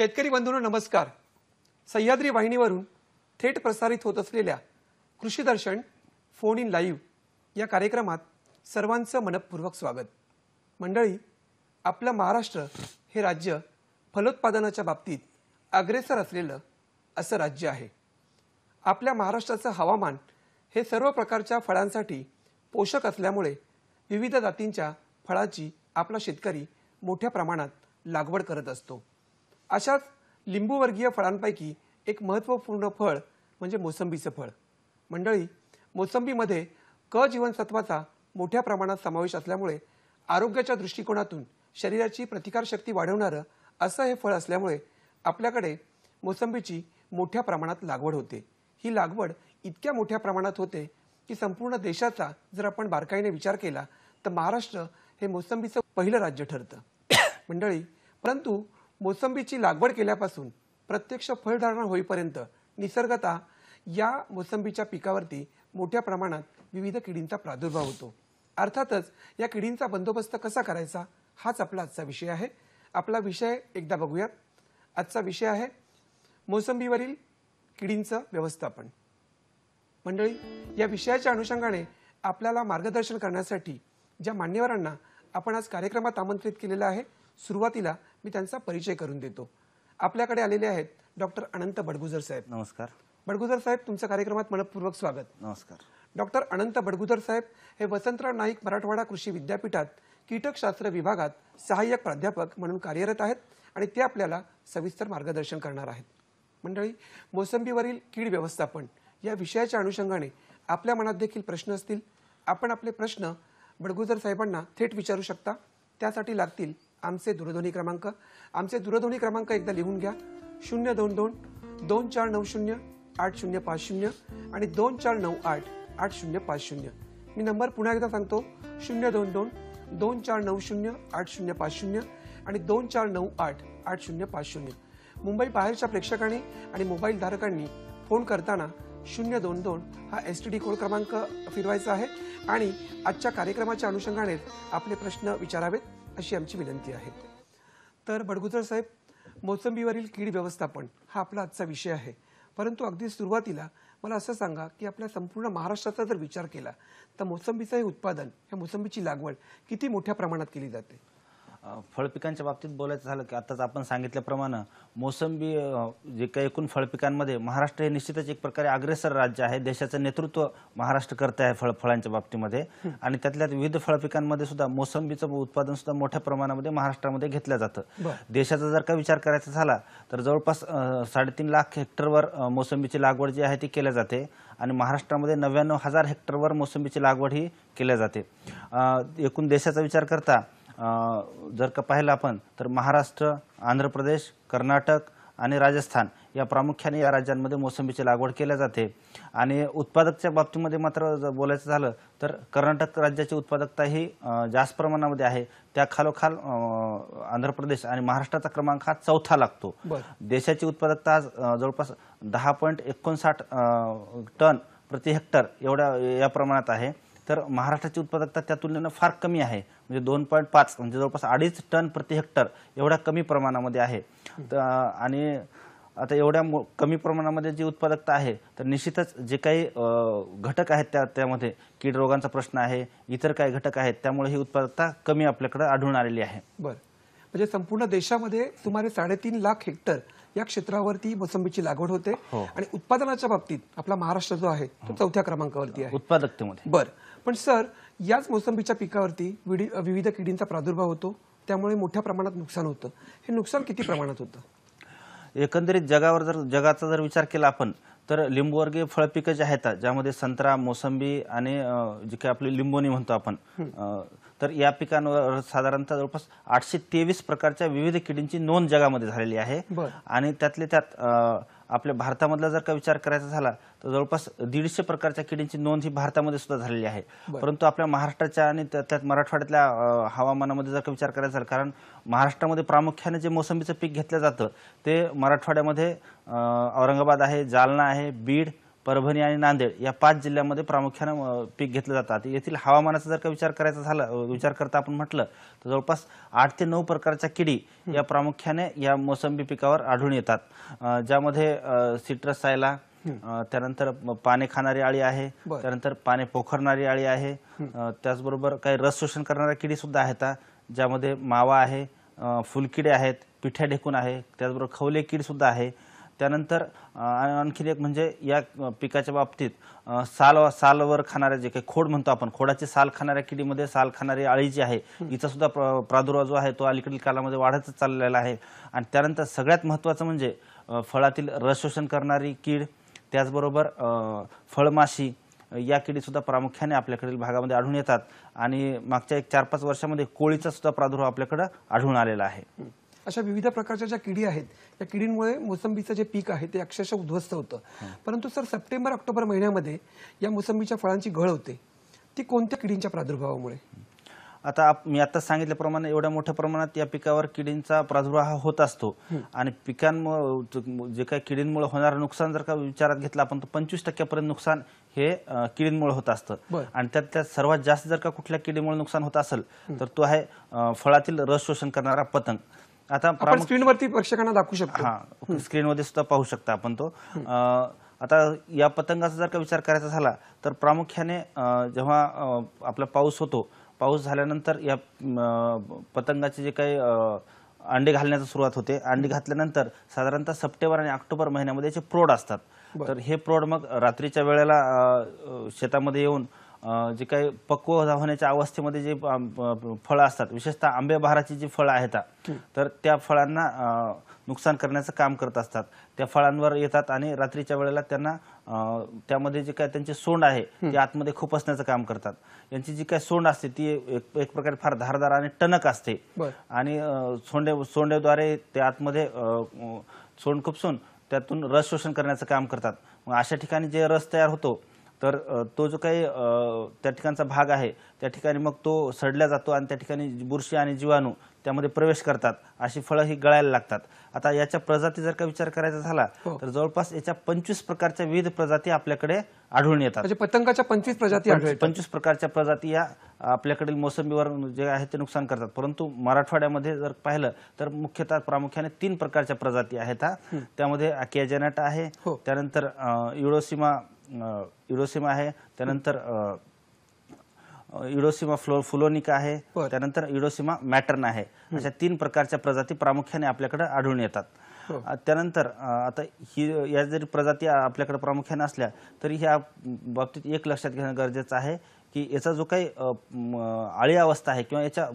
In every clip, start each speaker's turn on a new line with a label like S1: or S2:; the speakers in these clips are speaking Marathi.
S1: शेतकरी बंधूंनो नमस्कार सह्याद्री वाहिनीवरून थेट प्रसारित होत असलेल्या कृषी दर्शन फोन इन लाईव्ह या कार्यक्रमात सर्वांचं मनपूर्वक स्वागत मंडळी आपलं महाराष्ट्र हे राज्य फलोत्पादनाच्या बाबतीत अग्रेसर असलेलं असं राज्य आहे आपल्या महाराष्ट्राचं हवामान हे सर्व प्रकारच्या फळांसाठी पोषक असल्यामुळे विविध जातींच्या फळाची आपला शेतकरी मोठ्या प्रमाणात लागवड करत असतो अशाच लिंबूवर्गीय फळांपैकी एक महत्त्वपूर्ण फळ म्हणजे मोसंबीचं फळ मंडळी मोसंबीमध्ये क जीवनसत्वाचा मोठ्या प्रमाणात समावेश असल्यामुळे आरोग्याच्या दृष्टिकोनातून शरीराची प्रतिकारशक्ती वाढवणारं असं हे फळ असल्यामुळे आपल्याकडे मोसंबीची मोठ्या प्रमाणात लागवड होते ही लागवड इतक्या मोठ्या प्रमाणात होते की संपूर्ण देशाचा जर आपण बारकाईने विचार केला तर महाराष्ट्र हे मोसंबीचं पहिलं राज्य ठरतं मंडळी परंतु मोसंबीची लागवड केल्यापासून प्रत्यक्ष फळधारणा होईपर्यंत निसर्गता या मोसंबीच्या पिकावरती मोठ्या प्रमाणात विविध किडींचा प्रादुर्भाव होतो अर्थातच या किडींचा बंदोबस्त कसा करायचा हाच आपला आजचा विषय आहे आपला विषय एकदा बघूयात आजचा विषय आहे मोसंबीवरील किडींचं व्यवस्थापन मंडळी या विषयाच्या अनुषंगाने आपल्याला मार्गदर्शन करण्यासाठी ज्या मान्यवरांना आपण आज कार्यक्रमात आमंत्रित केलेलं आहे सुरुवातीला मी त्यांचा परिचय करून देतो आपल्याकडे आलेले आहेत डॉक्टर अनंत बडगुजर साहेब नमस्कार बडगुजर साहेब तुमच्या कार्यक्रमात मनपूर्वक स्वागत नमस्कार डॉक्टर अनंत बडगुजर साहेब हे वसंतराव नाईक मराठवाडा कृषी विद्यापीठात कीटकशास्त्र विभागात सहाय्यक प्राध्यापक म्हणून कार्यरत आहेत आणि ते आपल्याला सविस्तर मार्गदर्शन करणार आहेत मंडळी मोसंबीवरील कीड व्यवस्थापन या विषयाच्या अनुषंगाने आपल्या मनात देखील प्रश्न असतील आपण आपले प्रश्न बडगुजर साहेबांना थेट विचारू शकता त्यासाठी लागतील आमचे दूरध्वनी क्रमांक आमचे दूरध्वनी क्रमांक एकदा लिहून घ्या शून्य दोन दोन दोन चार नऊ शून्य आठ शून्य पाच शून्य आणि दोन चार नऊ आठ आठ शून्य पाच शून्य मी नंबर पुन्हा एकदा सांगतो शून्य दोन दोन दोन चार नऊ शून्य आठ शून्य पाच शून्य आणि दोन चार नऊ आठ आठ शून्य पाच शून्य मुंबई बाहेरच्या प्रेक्षकांनी आणि मोबाईल धारकांनी फोन करताना शून्य दोन दोन हा एस टी डी कोड क्रमांक फिरवायचा आहे आणि आजच्या कार्यक्रमाच्या अनुषंगाने आपले प्रश्न विचारावेत अशी आमची विनंती आहे तर बडगुजर साहेब मोसंबीवरील कीड व्यवस्थापन हा आपला आजचा विषय आहे परंतु अगदी सुरुवातीला मला असं सांगा की आपल्या संपूर्ण महाराष्ट्राचा जर विचार केला तर मोसंबीचं हे उत्पादन ह्या मोसंबीची लागवड किती मोठ्या प्रमाणात केली जाते
S2: फळपिकांच्या बाबतीत बोलायचं झालं की आताच आपण सांगितल्याप्रमाणे मोसंबी जे काही एकूण फळपिकांमध्ये महाराष्ट्र हे निश्चितच एक प्रकारे अग्रेसर राज्य आहे देशाचं नेतृत्व महाराष्ट्र करत आहे फळ फळांच्या बाबतीमध्ये आणि त्यातल्या विविध फळपिकांमध्ये सुद्धा मोसंबीचं उत्पादन सुद्धा मोठ्या प्रमाणामध्ये महाराष्ट्रामध्ये घेतलं जातं देशाचा जर का विचार करायचा झाला तर जवळपास साडेतीन लाख हेक्टरवर मोसंबीची लागवड जी आहे ती केल्या जाते आणि महाराष्ट्रामध्ये नव्याण्णव हजार हेक्टरवर मोसंबीची लागवड ही केल्या जाते एकूण देशाचा विचार करता जर का पाहिलं आपण तर महाराष्ट्र आंध्र प्रदेश कर्नाटक आणि राजस्थान या प्रामुख्याने या राज्यांमध्ये मोसंबीची लागवड केल्या जाते आणि उत्पादकच्या बाबतीमध्ये मात्र जर बोलायचं झालं तर कर्नाटक राज्याची उत्पादकता ही जास्त प्रमाणामध्ये आहे त्या खालोखाल आंध्र प्रदेश आणि महाराष्ट्राचा क्रमांक हा चौथा लागतो देशाची उत्पादकता आज जवळपास दहा पॉईंट एकोणसाठ टन प्रति हेक्टर एवढ्या या प्रमाणात आहे तर महाराष्ट्राची उत्पादकता त्या तुलनेनं फार कमी आहे म्हणजे दोन पॉईंट पाच म्हणजे जवळपास अडीच टन प्रति हेक्टर एवढ्या कमी प्रमाणामध्ये आहे आणि आता एवढ्या कमी प्रमाणामध्ये जी उत्पादकता आहे तर निश्चितच जे काही घटक आहेत त्या त्यामध्ये कीड रोगांचा प्रश्न आहे इतर काही घटक आहेत त्यामुळे ही उत्पादकता कमी आपल्याकडे आढळून आलेली आहे
S1: बर म्हणजे संपूर्ण देशामध्ये सुमारे साडेतीन लाख हेक्टर या क्षेत्रावरती मोसंबीची लागवड होते हो. आणि उत्पादनाच्या बाबतीत आपला महाराष्ट्र जो आहे तो चौथ्या क्रमांकावरती आहे
S2: उत्पादकतेमध्ये
S1: बरं पण सर याच मोसंबीच्या पिकावरती विविध किडींचा प्रादुर्भाव होतो त्यामुळे मोठ्या प्रमाणात नुकसान होतं हे नुकसान किती प्रमाणात होतं
S2: एकंदरीत जगावर जर जगाचा जर विचार केला आपण तर लिंबूवर्गीय फळपिकं जे आहेत ज्यामध्ये संत्रा मोसंबी आणि जे काही आपली लिंबोनी म्हणतो आपण तर या पिकांवर साधारणतः जवळपास आठशे तेवीस प्रकारच्या विविध किडींची नोंद जगामध्ये झालेली आहे आणि त्यातले त्यात आपल्या भारतामधला जर का विचार करायचा झाला तर जवळपास दीडशे प्रकारच्या किडींची नोंद ही भारतामध्ये सुद्धा झालेली आहे परंतु आपल्या महाराष्ट्राच्या आणि त्यात मराठवाड्यातल्या हवामानामध्ये जर का विचार करायचा झाला कारण महाराष्ट्रामध्ये प्रामुख्याने जे मोसंबीचं पीक घेतलं जातं ते मराठवाड्यामध्ये औरंगाबाद आहे जालना आहे बीड परभणी आणि नांदेड या पाच जिल्ह्यामध्ये प्रामुख्यानं पीक घेतलं जातात येथील हवामानाचा जर का विचार करायचा झाला विचार करता आपण म्हटलं तर जवळपास आठ ते नऊ प्रकारच्या किडी या प्रामुख्याने या मोसंबी पिकावर आढळून येतात ज्यामध्ये सिट्रस सायला त्यानंतर पाने खाणारी आळी आहे त्यानंतर पाने पोखरणारी आळी आहे त्याचबरोबर काही रस शोषण करणाऱ्या किडी सुद्धा आहेत ज्यामध्ये मावा आहे फुलकिडे आहेत पिठ्या ढेकून आहे त्याचबरोबर खवले किड सुद्धा आहे त्यानंतर आणखीन एक म्हणजे या पिकाच्या बाबतीत साल सालवर खाणाऱ्या जे काही खोड म्हणतो आपण खोडाची साल खाणाऱ्या किडीमध्ये साल खाणारी अळी जी आहे हिचा सुद्धा प्रादुर्भाव जो आहे तो अलीकडील कालामध्ये वाढतच चाललेला आहे आणि त्यानंतर सगळ्यात महत्त्वाचं म्हणजे फळातील रस शोषण करणारी कीड त्याचबरोबर फळमाशी या किडीसुद्धा प्रामुख्याने आपल्याकडील भागामध्ये आढळून येतात आणि मागच्या एक चार पाच वर्षामध्ये कोळीचा सुद्धा प्रादुर्भाव आपल्याकडं आढळून आलेला आहे
S1: अशा विविध प्रकारच्या ज्या किडी आहेत त्या किडींमुळे मोसंबीचं जे पीक आहे ते अक्षरशः उद्ध्वस्त होतं परंतु सर सप्टेंबर ऑक्टोबर महिन्यामध्ये या मोसंबीच्या फळांची घळ होते ती कोणत्या किडींच्या प्रादुर्भावामुळे आता मी आता सांगितल्याप्रमाणे एवढ्या मोठ्या प्रमाणात या
S2: पिकावर किडींचा प्रादुर्भाव होत असतो आणि पिकांमुळे जे काही किडींमुळे होणारं नुकसान जर का विचारात घेतलं आपण तर पंचवीस टक्क्यापर्यंत नुकसान हे किडींमुळे होत असतं आणि त्यात सर्वात जास्त जर का कुठल्या किडीमुळे नुकसान होत असेल तर तो आहे फळातील रस शोषण करणारा पतंग आता आपण स्क्रीनवरती प्रेक्षकांना दाखवू शकतो हा स्क्रीनमध्ये सुद्धा पाहू शकता आपण तो आता या पतंगाचा जर का विचार करायचा झाला तर प्रामुख्याने जेव्हा आपला पाऊस होतो पाऊस झाल्यानंतर या पतंगाचे जे काही अंडे घालण्याची सुरुवात होते अंडे घातल्यानंतर साधारणतः सप्टेंबर आणि ऑक्टोबर महिन्यामध्ये याचे प्रौढ असतात तर हे प्रौढ मग रात्रीच्या वेळेला शेतामध्ये येऊन जे काही पक्व होण्याच्या अवस्थेमध्ये जे फळं असतात विशेषतः आंबे बहाराची जी फळं आहेत तर त्या फळांना नुकसान करण्याचं काम करत असतात त्या फळांवर येतात आणि रात्रीच्या वेळेला त्यांना त्यामध्ये जे काय त्यांचे सोंड आहे ते आतमध्ये खुपसण्याचं काम करतात यांची जी काय सोंड असते ती एक प्रकारे फार धारदार आणि टणक असते आणि सोंडे सोंडेद्वारे ते आतमध्ये सोंड खुपसून त्यातून रस शोषण करण्याचं काम करतात मग अशा ठिकाणी जे रस तयार होतो तर तो जो काही त्या ठिकाणचा भाग आहे त्या ठिकाणी मग तो सडला जातो आणि त्या ठिकाणी बुरशी आणि जीवाणू त्यामध्ये प्रवेश करतात अशी फळं ही गळायला लागतात आता याच्या प्रजाती जर का विचार करायचा झाला हो. तर जवळपास याच्या पंचवीस प्रकारच्या विविध प्रजाती आपल्याकडे आढळून येतात म्हणजे पतंगाच्या पंचवीस प्रजाती पंचवीस प्रकारच्या प्रजाती या आपल्याकडील मोसंबीवर जे आहे ते नुकसान करतात परंतु मराठवाड्यामध्ये जर पाहिलं तर मुख्यतः प्रामुख्याने तीन प्रकारच्या प्रजाती आहेत हा त्यामध्ये अकियाजेनाटा आहे हो. त्यानंतर युरोसिमा युरोसिमा आहे त्यानंतर इडोसिमा फ्लो फुलोनिका आहे त्यानंतर इडोसिमा मॅटर्न आहे अशा तीन प्रकारच्या प्रजाती प्रामुख्याने आपल्याकडे आढळून येतात हो. त्यानंतर आता ही या जरी प्रजाती आपल्याकडे प्रामुख्याने असल्या तरी ह्या बाबतीत एक लक्षात घेणं गरजेचं आहे की याचा जो काही आळी अवस्था आहे किंवा याच्या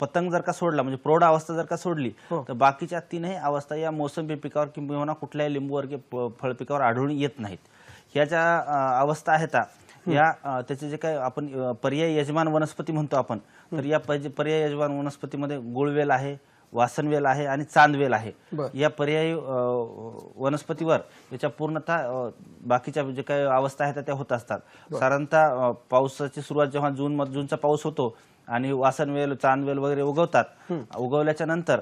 S2: पतंग जर का सोडला म्हणजे प्रौढ अवस्था जर का सोडली हो. तर बाकीच्या तीनही अवस्था या मोसंबी पिकावर किंवा कुठल्याही लिंबूवर्गीय फळ पिकावर आढळून येत नाहीत ह्या ज्या अवस्था आहेत या त्याचे जे काही आपण पर्याय यजमान वनस्पती म्हणतो आपण तर या पर्याय यजमान वनस्पतीमध्ये गुळवेल आहे वासनवेल आहे आणि चांदवेल आहे या पर्यायी वनस्पतीवर याच्या पूर्णतः बाकीच्या जे काही अवस्था आहेत त्या होत असतात साधारणतः पावसाची सुरुवात जेव्हा जून जूनचा पाऊस होतो आणि वासनवेल चांदवेल वगैरे उगवतात उगवल्याच्या नंतर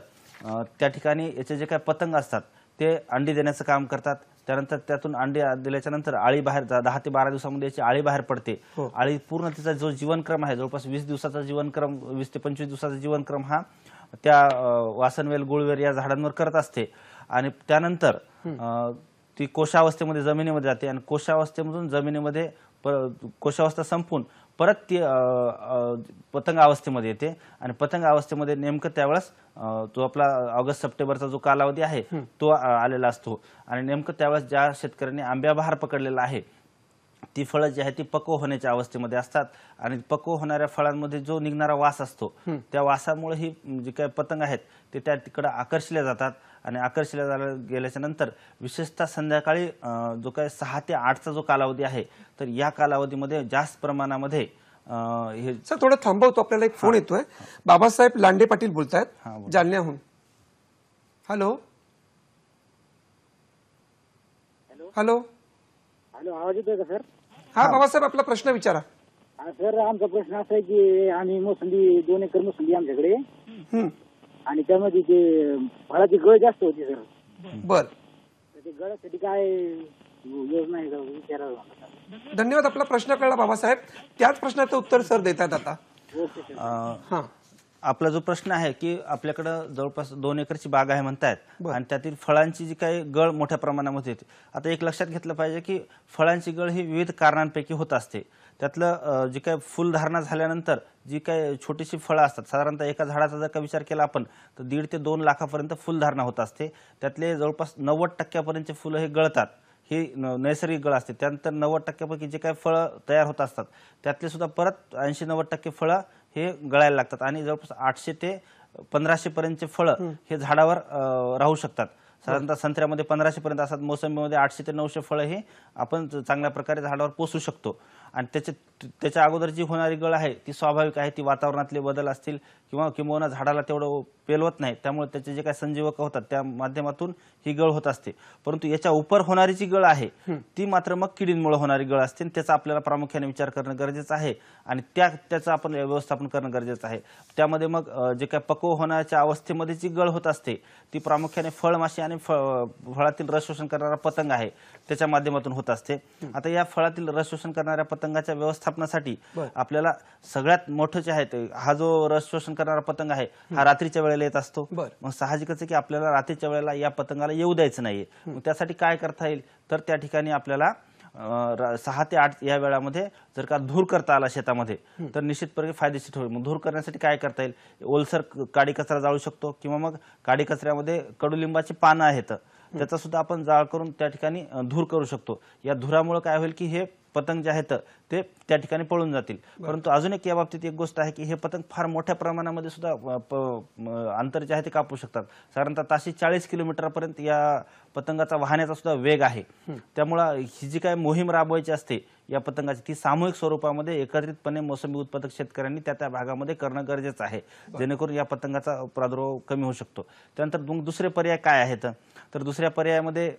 S2: त्या ठिकाणी याचे जे काही पतंग असतात ते अंडी देण्याचं काम करतात त्यानंतर त्यातून अंडी दिल्याच्या नंतर आळी बाहेर दहा ते बारा दिवसामध्ये याची आळी बाहेर पडते हो. आळी पूर्ण तिचा जो जीवनक्रम आहे जवळपास वीस दिवसाचा जीवनक्रम वीस ते पंचवीस दिवसाचा जीवनक्रम हा त्या वासनवेल गुळवेर या झाडांवर करत असते आणि त्यानंतर ती कोशावस्थेमध्ये जमिनीमध्ये जाते आणि कोशावस्थेमधून जमिनीमध्ये पर कोशावस्था संपून परत ती पतंग अवस्थेमध्ये येते आणि पतंग अवस्थेमध्ये नेमकं त्यावेळेस तो आपला ऑगस्ट सप्टेंबरचा जो कालावधी आहे तो आलेला असतो आणि नेमकं त्यावेळेस ज्या शेतकऱ्यांनी आंब्या बहार पकडलेला आहे ती फळं जी आहे ती पक्व होण्याच्या अवस्थेमध्ये असतात आणि पक्व होणाऱ्या फळांमध्ये जो निघणारा वास असतो त्या वासामुळे ही जे म्हणजे काही पतंग आहेत ते त्या तिकडे आकर्षले जातात आणि आकर्षित झाला गेल्याच्या नंतर विशेषतः संध्याकाळी जो काय सहा ते आठचा जो कालावधी आहे तर या कालावधीमध्ये जास्त प्रमाणामध्ये
S1: हे सर थोडं थांबवतो आपल्याला एक फोन येतोय बाबासाहेब लांडे पाटील बोलतायत जालन्याहून हॅलो हॅलो हॅलो आवाज येतोय का सर हा बाबासाहेब आपला प्रश्न विचारा
S2: सर आमचा प्रश्न असा आहे की आम्ही मोसंबी दोन एकर मोसंबी आमच्याकडे आणि त्यामध्ये ते फळाची गळ जास्त होती सर बर
S1: गळासाठी काय योजना आहे का धन्यवाद आपला प्रश्न कळला बाबासाहेब त्याच प्रश्नाचं
S2: उत्तर सर देतात आता आपला जो प्रश्न आहे की आपल्याकडं जवळपास दोन एकरची बाग आहे म्हणतायत आणि त्यातील फळांची जी काही गळ मोठ्या प्रमाणामध्ये येते आता एक लक्षात घेतलं पाहिजे की फळांची गळ ही विविध कारणांपैकी होत असते त्यातलं जे काही फुलधारणा झाल्यानंतर जी काय छोटीशी फळं असतात साधारणतः एका झाडाचा जर का विचार केला आपण तर दीड ते दोन लाखापर्यंत फुलधारणा होत असते त्यातले जवळपास नव्वद टक्क्यापर्यंतचे फुलं हे गळतात ही नैसर्गिक गळ असते त्यानंतर नव्वद टक्क्यापैकी जे काही फळं तयार होत असतात त्यातले सुद्धा परत ऐंशी नव्वद टक्के फळं हे गळायला लागतात आणि जवळपास आठशे ते पंधराशेपर्यंतचे फळं हे झाडावर राहू शकतात साधारणतः संत्र्यामध्ये पंधराशे पर्यंत असतात मोसंबीमध्ये आठशे ते नऊशे फळं हे आपण चांगल्या प्रकारे झाडावर पोसू शकतो आणि त्याच्या त्याच्या अगोदर जी होणारी गळ आहे ती स्वाभाविक आहे ती वातावरणातले बदल असतील किंवा किंबहुना झाडाला तेवढं पेलवत नाही त्यामुळे त्याचे जे काही संजीवक होतात त्या माध्यमातून ही गळ होत असते परंतु याच्या उपर होणारी जी गळ आहे ती मात्र मग किडींमुळे होणारी गळ असते आणि त्याचा आपल्याला प्रामुख्याने विचार करणं गरजेचं आहे आणि त्या त्याचं आपण व्यवस्थापन करणं गरजेचं आहे त्यामध्ये मग जे काही पक्व होण्याच्या अवस्थेमध्ये जी गळ होत असते ती प्रामुख्याने फळमाशी आणि फळातील रस शोषण करणारा पतंग आहे त्याच्या माध्यमातून होत असते आता या फळातील रस शोषण करणाऱ्या पतंगाच्या व्यवस्थापनासाठी आपल्याला सगळ्यात मोठं जे आहे हा जो रस शोषण करणारा पतंग आहे हा रात्रीच्या वेळेला येत असतो मग साहजिकच की आपल्याला रात्रीच्या वेळेला या पतंगाला येऊ द्यायचं नाहीये त्यासाठी काय करता येईल तर त्या ठिकाणी आपल्याला सहा ते आठ या वेळामध्ये जर का धूर करता आला शेतामध्ये तर निश्चितपणे फायदेशीर होईल मग धूर करण्यासाठी काय करता येईल ओलसर काडी कचरा जाळू शकतो किंवा मग काडी कचऱ्यामध्ये कडुलिंबाची पानं आहेत त्याचा सुद्धा आपण जाळ करून त्या ठिकाणी धूर करू शकतो या धुरामुळे काय होईल की हे पतंग जे आहेत ते त्या ठिकाणी पळून जातील परंतु अजून एक या बाबतीत एक गोष्ट आहे की हे पतंग फार मोठ्या प्रमाणामध्ये सुद्धा अंतर जे आहे ते कापू शकतात साधारणतः ताशी चाळीस किलोमीटरपर्यंत या पतंगाचा वाहण्याचा सुद्धा वेग आहे त्यामुळं ही जी काय मोहीम राबवायची असते या पतंगाची ती सामूहिक स्वरूपामध्ये एकत्रितपणे मोसंबी उत्पादक शेतकऱ्यांनी त्या त्या भागामध्ये करणं गरजेचं आहे जेणेकरून या पतंगाचा प्रादुर्भाव कमी होऊ शकतो त्यानंतर मग दुसरे पर्याय काय आहेत तर दुसऱ्या पर्यायामध्ये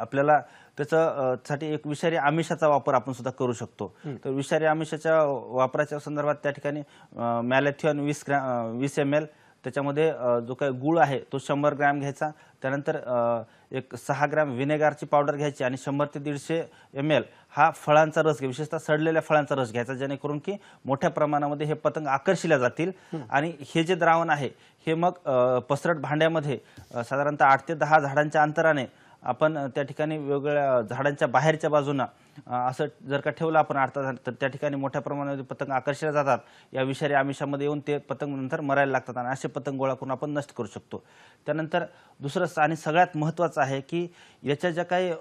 S2: आपल्याला त्याचं साठी एक विषारी आमिषाचा वापर आपण सुद्धा करू शकतो तर विषारी आमिषाच्या वापराच्या संदर्भात त्या ठिकाणी मॅलेथियॉन वीस ग्रॅ वीस एम एल त्याच्यामध्ये जो काही गुळ आहे तो शंभर ग्रॅम घ्यायचा त्यानंतर एक सहा ग्रॅम विनेगारची पावडर घ्यायची आणि शंभर ते दीडशे एम एल हा फळांचा रस घ्या विशेषतः सडलेल्या फळांचा रस घ्यायचा जेणेकरून की मोठ्या प्रमाणामध्ये हे पतंग आकर्षिल्या जातील आणि हे जे द्रावण आहे हे मग पसरट भांड्यामध्ये साधारणतः आठ ते दहा झाडांच्या अंतराने आपण त्या ठिकाणी वेगवेगळ्या झाडांच्या बाहेरच्या बाजूनं असं जर का ठेवलं आपण अर्थात तर त्या ठिकाणी मोठ्या प्रमाणामध्ये पतंग आकर्षित जातात या विषारी आमिषामध्ये येऊन ते पतंग नंतर मरायला लागतात आणि असे पतंग गोळा करून आपण नष्ट करू शकतो त्यानंतर दुसरं आणि सगळ्यात महत्त्वाचं आहे की याच्या ज्या काही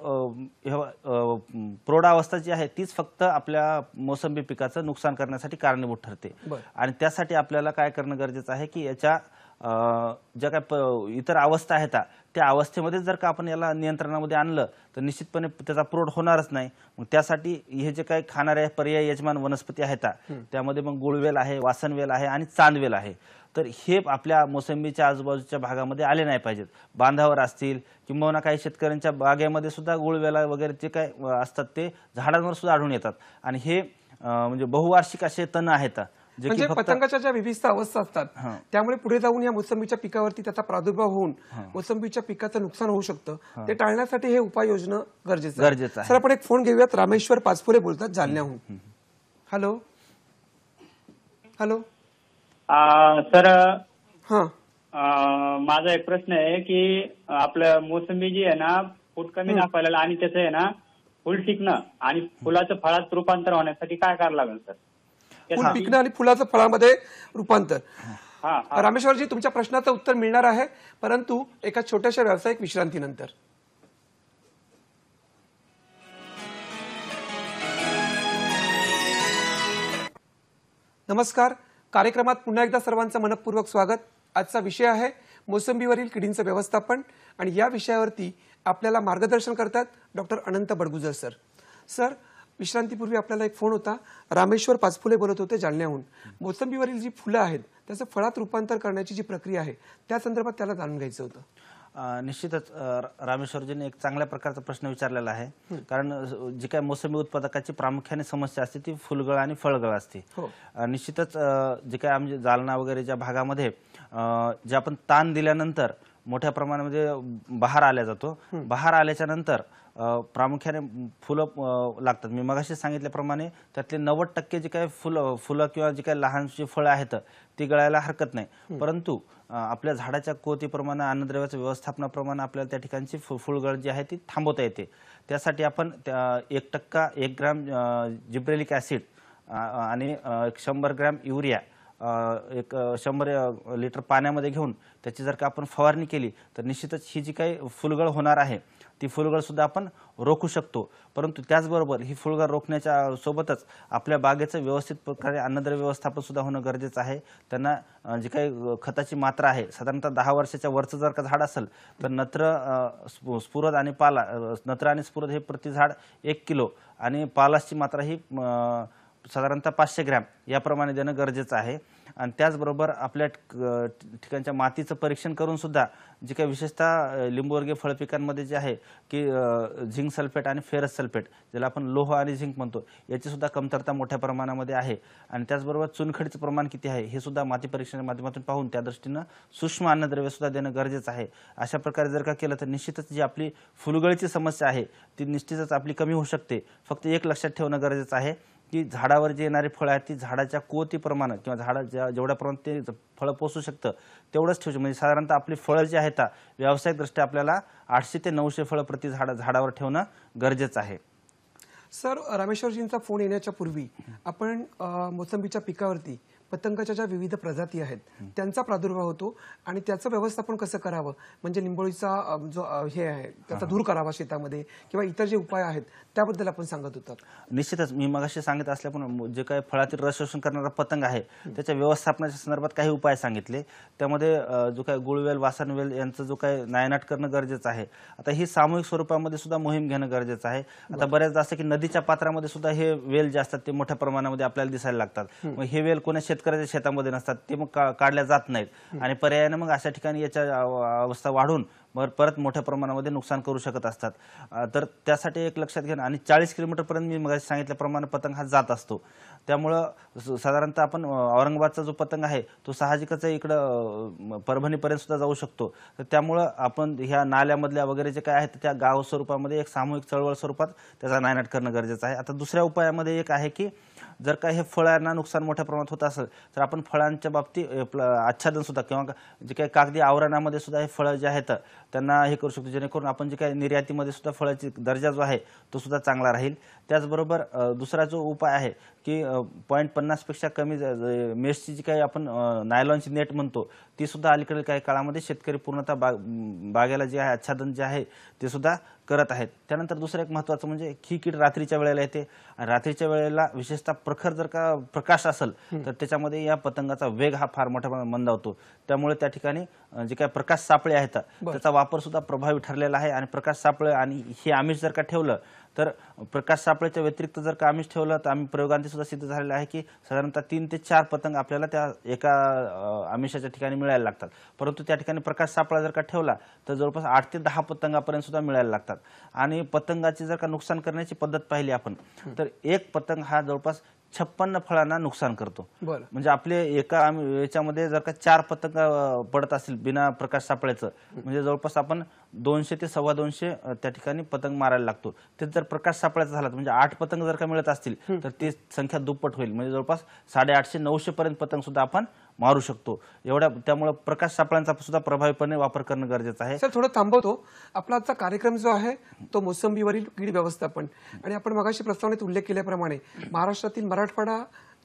S2: प्रौढावस्था जी आहे तीच फक्त आपल्या मोसंबी पिकाचं नुकसान करण्यासाठी कारणीभूत ठरते आणि त्यासाठी आपल्याला काय करणं गरजेचं आहे की याच्या ज्या काय इतर अवस्था आहेत त्या अवस्थेमध्ये जर का आपण याला नियंत्रणामध्ये आणलं तर निश्चितपणे त्याचा प्रोड होणारच नाही मग त्यासाठी हे जे काही खाणारे पर्याय यजमान वनस्पती आहेत त्यामध्ये मग गुळवेल आहे वासनवेल आहे आणि चांदवेल आहे तर हे आपल्या मोसंबीच्या आजूबाजूच्या भागामध्ये आले नाही पाहिजेत बांधावर असतील किंबहुना काही शेतकऱ्यांच्या बागेमध्ये सुद्धा गुळवेला वगैरे जे काय असतात ते झाडांवर सुद्धा आढळून येतात आणि हे म्हणजे बहुवार्षिक असे तण आहेत म्हणजे पतंगाच्या
S1: ज्या विविध अवस्था असतात त्यामुळे पुढे जाऊन या मोसंबीच्या पिकावरती त्याचा प्रादुर्भाव होऊन मोसंबीच्या पिकाचं नुकसान होऊ शकतं ते टाळण्यासाठी हे उपाय योजना गरजेचं गरजेचं सर आपण एक फोन घेऊयात रामेश्वर पाचपुरे बोलतात जालन्याहून हॅलो हॅलो सर हा
S2: माझा एक प्रश्न आहे की आपलं मोसंबी जी आहे ना फूट कमी दाखवायला आणि त्याचं आहे
S1: ना फुल टिकणं आणि फुलाचं फळात रूपांतर होण्यासाठी काय करायला लागेल सर फुल पिकणं आणि फुलाचं फळामध्ये रूपांतर रामेश्वरजी तुमच्या प्रश्नाचं उत्तर मिळणार आहे परंतु एका छोट्याशा व्यावसायिक विश्रांतीनंतर नमस्कार कार्यक्रमात पुन्हा एकदा सर्वांचं मनपूर्वक स्वागत आजचा विषय आहे मोसंबीवरील किडींचं व्यवस्थापन आणि या विषयावरती आपल्याला मार्गदर्शन करतात doctor Anant Badgujar sir sir विश्रांतीपूर्वी आपल्याला एक फोन होता रामेश्वर पाचफुले बोलत होते जालन्याहून मोसंबीवरील जी फुलं आहेत त्याचं फळात रूपांतर करण्याची जी प्रक्रिया आहे त्या संदर्भात त्याला जाणून घ्यायचं होतं निश्चितच रामेश्वरजीने एक चांगल्या प्रकारचा प्रश्न विचारलेला
S2: आहे कारण जी काय मोसंबी उत्पादकाची प्रामुख्याने समस्या असते ती फुलगळ आणि फळगळ असते हो. निश्चितच जे काय आमच्या जालना वगैरे ज्या भागामध्ये जे आपण ताण दिल्यानंतर मोठ्या प्रमाणामध्ये बहार आल्या जातो बहार आल्याच्या नंतर प्रामुख्याने फुलं लागतात मी मगाशी सांगितल्याप्रमाणे त्यातले नव्वद टक्के जे काही फुलं फुलं किंवा जे काही लहान जी फळं आहेत ती गळायला हरकत नाही परंतु आपल्या झाडाच्या कोतीप्रमाणे अन्नद्रव्याचं व्यवस्थापनाप्रमाणे आपल्याला त्या ठिकाणची फु फुलगळ जी आहे ती थांबवता येते त्यासाठी आपण एक टक्का एक ग्रॅम जिब्रेलिक ॲसिड आणि शंभर ग्रॅम युरिया एक शंभर लिटर पाण्यामध्ये घेऊन त्याची जर का आपण फवारणी केली तर निश्चितच ही जी काही फुलगळ होणार आहे ती सुद्धा आपण रोखू शकतो परंतु त्याचबरोबर ही फुलगळ रोखण्याच्या सोबतच आपल्या बागेचं व्यवस्थित प्रकारे अन्नद्रव्य सुद्धा होणं गरजेचं आहे त्यांना जी काही खताची मात्रा आहे साधारणतः दहा वर्षाच्या वरचं जर का झाड असेल तर नत्र स्फुरद आणि पाला नत्र आणि स्फुरद हे प्रति झाड एक किलो आणि पालाची मात्रा ही साधारणतः पाचशे ग्रॅम याप्रमाणे देणं गरजेचं आहे आणि त्याचबरोबर आपल्या ठिकाणच्या मातीचं परीक्षण करून सुद्धा जे काही विशेषतः लिंबूवर्गीय फळपिकांमध्ये जे आहे की झिंक सल्फेट आणि फेरस सल्फेट ज्याला आपण लोह आणि झिंक म्हणतो याची सुद्धा कमतरता मोठ्या प्रमाणामध्ये आहे आणि त्याचबरोबर चुनखडीचं प्रमाण किती आहे हे सुद्धा माती परीक्षणाच्या माध्यमातून पाहून त्या दृष्टीनं सूक्ष्म अन्नद्रव्य सुद्धा देणं गरजेचं आहे अशा प्रकारे जर का केलं तर निश्चितच जी आपली फुलगळीची समस्या आहे ती निश्चितच आपली कमी होऊ शकते फक्त एक लक्षात ठेवणं गरजेचं आहे की झाडावर जे येणारे फळं आहेत ती झाडाच्या प्रमाणात किंवा झाडा जेवढ्या प्रमाणात ते फळं पोचू शकतं तेवढंच ठेवू म्हणजे साधारणतः आपली फळं जी आहेत व्यावसायिकदृष्ट्या आपल्याला आठशे ते नऊशे फळं प्रति झाड झाडावर ठेवणं गरजेचं आहे
S1: सर रामेश्वरजींचा फोन येण्याच्या पूर्वी आपण मोसंबीच्या पिकावरती पतंगाच्या ज्या विविध प्रजाती आहेत त्यांचा प्रादुर्भाव होतो आणि त्याचं व्यवस्थापन कसं करावं म्हणजे लिंबोळीचा जो हे आहे त्याचा दूर करावा शेतामध्ये किंवा इतर जे उपाय आहेत त्याबद्दल आपण सांगत होतो
S2: निश्चितच मी मगाशी सांगत पण जे काही फळातील रसशोषण करणारा पतंग आहे त्याच्या व्यवस्थापनाच्या संदर्भात काही उपाय सांगितले त्यामध्ये जो काय गुळवेल वासनवेल यांचं जो काही नायनाट करणं गरजेचं आहे आता ही सामूहिक स्वरूपामध्ये सुद्धा मोहीम घेणं गरजेचं आहे आता बऱ्याचदा असं की नदीच्या पात्रामध्ये सुद्धा हे वेल जे असतात ते मोठ्या प्रमाणामध्ये आपल्याला दिसायला लागतात मग हे वेल कोणा शेत शेतकऱ्याच्या शेतामध्ये नसतात ते मग काढल्या जात नाहीत आणि पर्यायाने मग अशा ठिकाणी याच्या अवस्था वाढून मग परत मोठ्या प्रमाणामध्ये नुकसान करू शकत असतात तर त्यासाठी एक लक्षात घेणं आणि चाळीस किलोमीटरपर्यंत मी मग सांगितल्याप्रमाणे पतंग हा जात असतो त्यामुळं साधारणतः आपण औरंगाबादचा जो पतंग आहे तो साहजिकच इकडं परभणीपर्यंत सुद्धा जाऊ शकतो तर त्यामुळं आपण ह्या नाल्यामधल्या वगैरे जे काय आहेत त्या गाव स्वरूपामध्ये एक सामूहिक चळवळ स्वरूपात त्याचा नायनाट करणं गरजेचं आहे आता दुसऱ्या उपायामध्ये एक आहे की जर का हे फळांना नुकसान मोठ्या प्रमाणात होत असेल तर आपण फळांच्या बाबतीत आच्छादन सुद्धा किंवा जे काही कागदी आवरणामध्ये सुद्धा हे फळं जे आहेत त्यांना हे करू शकतो जेणेकरून आपण जे काही निर्यातीमध्ये सुद्धा फळाची दर्जा जो आहे तो सुद्धा चांगला राहील त्याचबरोबर दुसरा जो उपाय आहे की पॉईंट पन्नासपेक्षा कमी मेसची जी काही आपण नायलॉनची नेट म्हणतो ती सुद्धा अलीकडील काही काळामध्ये शेतकरी पूर्णतः बाग बागेला जे आहे आच्छादन जे आहे ते सुद्धा करत आहेत त्यानंतर दुसरं एक महत्त्वाचं म्हणजे ही कीड रात्रीच्या वेळेला येते रात्रीच्या वेळेला विशेषतः प्रखर जर का प्रकाश असेल तर त्याच्यामध्ये या पतंगाचा वेग हा फार मोठ्या प्रमाणात मंदावतो त्यामुळे त्या ठिकाणी जे काय प्रकाश सापळे आहेत त्याचा वापर सुद्धा प्रभावी ठरलेला आहे आणि प्रकाश सापळे आणि हे आमिष जर का ठेवलं तर प्रकाश सापळेच्या व्यतिरिक्त जर का आम्हीच ठेवलं तर आम्ही प्रयोगांती सुद्धा सिद्ध झालेलं आहे की साधारणतः तीन ते चार पतंग आपल्याला त्या एका आमिषाच्या ठिकाणी मिळायला लागतात परंतु त्या ठिकाणी प्रकाश सापळा जर का ठेवला तर जवळपास आठ ते दहा पतंगापर्यंत सुद्धा मिळायला लागतात आणि पतंगाची जर का नुकसान करण्याची पद्धत पाहिली आपण तर एक पतंग हा जवळपास छप्पन्न फळांना नुकसान करतो म्हणजे आपले एका याच्यामध्ये जर का चार पतंग पडत असतील बिना प्रकाश सापळ्याचं म्हणजे जवळपास आपण दोनशे ते सव्वा दोनशे त्या ठिकाणी पतंग मारायला लागतो ते जर प्रकाश सापळ्याचा झाला म्हणजे आठ पतंग जर का मिळत असतील तर ती संख्या दुप्पट होईल म्हणजे जवळपास साडेआठशे नऊशे पर्यंत पतंग सुद्धा आपण मारू शकतो एवढ्या त्यामुळे प्रकाश सापळ्यांचा सुद्धा प्रभावीपणे वापर करणं गरजेचं आहे
S1: सर थोडं थांबवतो आपला आजचा कार्यक्रम जो आहे तो मोसंबीवरील कीड व्यवस्थापन आणि आपण मगाशी प्रस्तावनेत उल्लेख केल्याप्रमाणे महाराष्ट्रातील मराठवाडा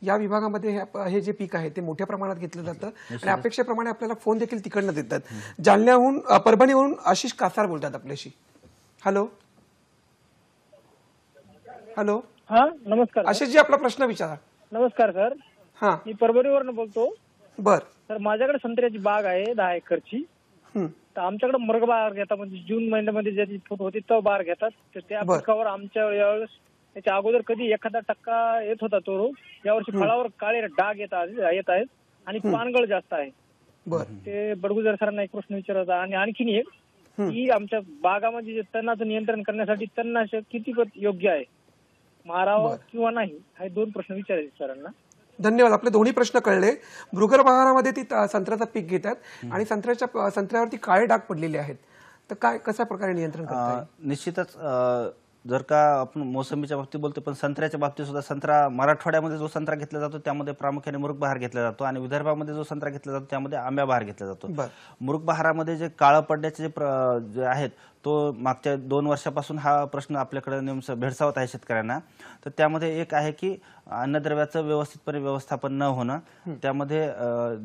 S1: या विभागामध्ये हे जे पीक आहे ते मोठ्या प्रमाणात घेतलं जातं आणि अपेक्षेप्रमाणे आपल्याला फोन देखील तिकडनं देतात जालन्याहून परभणीवरून आशिष कासार बोलतात आपल्याशी हॅलो हॅलो हा नमस्कार जी आपला प्रश्न विचारा नमस्कार सर हा मी परभणीवरून बोलतो बर तर माझ्याकडे संत्र्याची बाग आहे दहा एकरची तर आमच्याकडे मर्ग बार घेतात म्हणजे जून महिन्यामध्ये ज्याची फूट होती तो बार घेतात तर त्या पिकावर आमच्या यावेळेस त्याच्या अगोदर कधी एखादा टक्का येत होता तो रोग यावर्षी फळावर काळे
S2: डाग येत आहेत आणि पानगळ जास्त
S1: आहे
S2: ते बडगुजर सरांना एक प्रश्न होता आणि आणखीन एक की आमच्या बागामध्ये तणाचं नियंत्रण करण्यासाठी तणनाशक किती योग्य आहे मारावं किंवा नाही हे दोन प्रश्न विचारायचे सरांना
S1: धन्यवाद आपले दोन्ही प्रश्न कळले बहारामध्ये ती संत्र्याचं पीक घेतात आणि संत्र्याच्या संत्र्यावरती काळे डाग पडलेले आहेत तर काय कशा प्रकारे नियंत्रण
S2: निश्चितच जर का आपण मोसंबीच्या बाबतीत बोलतो पण संत्र्याच्या बाबतीत सुद्धा संत्रा मराठवाड्यामध्ये जो संत्रा घेतला जातो त्यामध्ये प्रामुख्याने मुरुक बहार घेतला जातो आणि विदर्भामध्ये जो संत्रा घेतला जातो त्यामध्ये आंब्या बहार घेतला जातो मुरुक बहारामध्ये जे काळं पडण्याचे जे, जे आहेत तो मागच्या दोन वर्षापासून हा प्रश्न आपल्याकडे नेमसं भेडसावत आहे शेतकऱ्यांना तर त्यामध्ये एक आहे की अन्नद्रव्याचं व्यवस्थितपणे व्यवस्थापन न होणं त्यामध्ये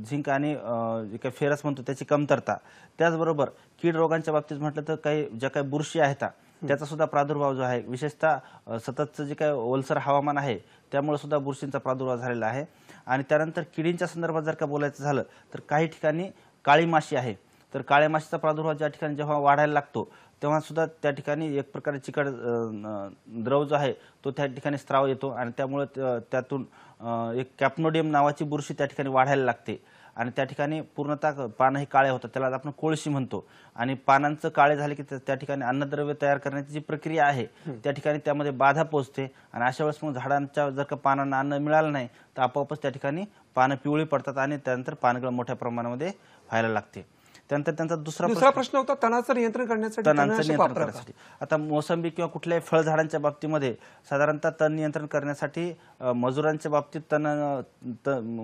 S2: झिंक आणि काही फेरस म्हणतो त्याची कमतरता त्याचबरोबर कीड रोगांच्या बाबतीत म्हटलं तर काही ज्या काही बुरशी आहेत त्याचा सुद्धा प्रादुर्भाव जो आहे विशेषतः सततचं जे काय ओलसर हवामान आहे त्यामुळे सुद्धा बुरशींचा प्रादुर्भाव झालेला आहे आणि त्यानंतर किडींच्या संदर्भात जर का बोलायचं झालं तर काही ठिकाणी काळी माशी आहे तर काळ्या माशीचा प्रादुर्भाव ज्या ठिकाणी जेव्हा वाढायला लागतो तेव्हा सुद्धा त्या ठिकाणी एक प्रकारे चिकट द्रव जो आहे तो त्या ठिकाणी स्त्राव येतो आणि त्यामुळे त्यातून एक कॅप्नोडियम नावाची बुरशी त्या ठिकाणी वाढायला लागते आणि त्या ठिकाणी पूर्णतः पानं हे काळे होतात त्याला आपण कोळशी म्हणतो आणि पानांचं काळे झाले की त्या ठिकाणी अन्नद्रव्य तयार करण्याची जी प्रक्रिया आहे त्या ठिकाणी त्यामध्ये बाधा पोचते आणि अशा वेळेस मग झाडांच्या जर का पानांना अन्न मिळालं नाही तर आपोआपच त्या ठिकाणी पानं पिवळी पडतात आणि त्यानंतर पानगळ मोठ्या प्रमाणामध्ये व्हायला लागते त्यानंतर त्यांचा दुसरा दुसरा
S1: प्रश्न होता तणाचं नियंत्रण करण्यासाठी तणांचं नियंत्रण करण्यासाठी
S2: आता मोसंबी किंवा कुठल्याही फळझाडांच्या बाबतीमध्ये साधारणतः तण नियंत्रण करण्यासाठी मजुरांच्या बाबतीत तण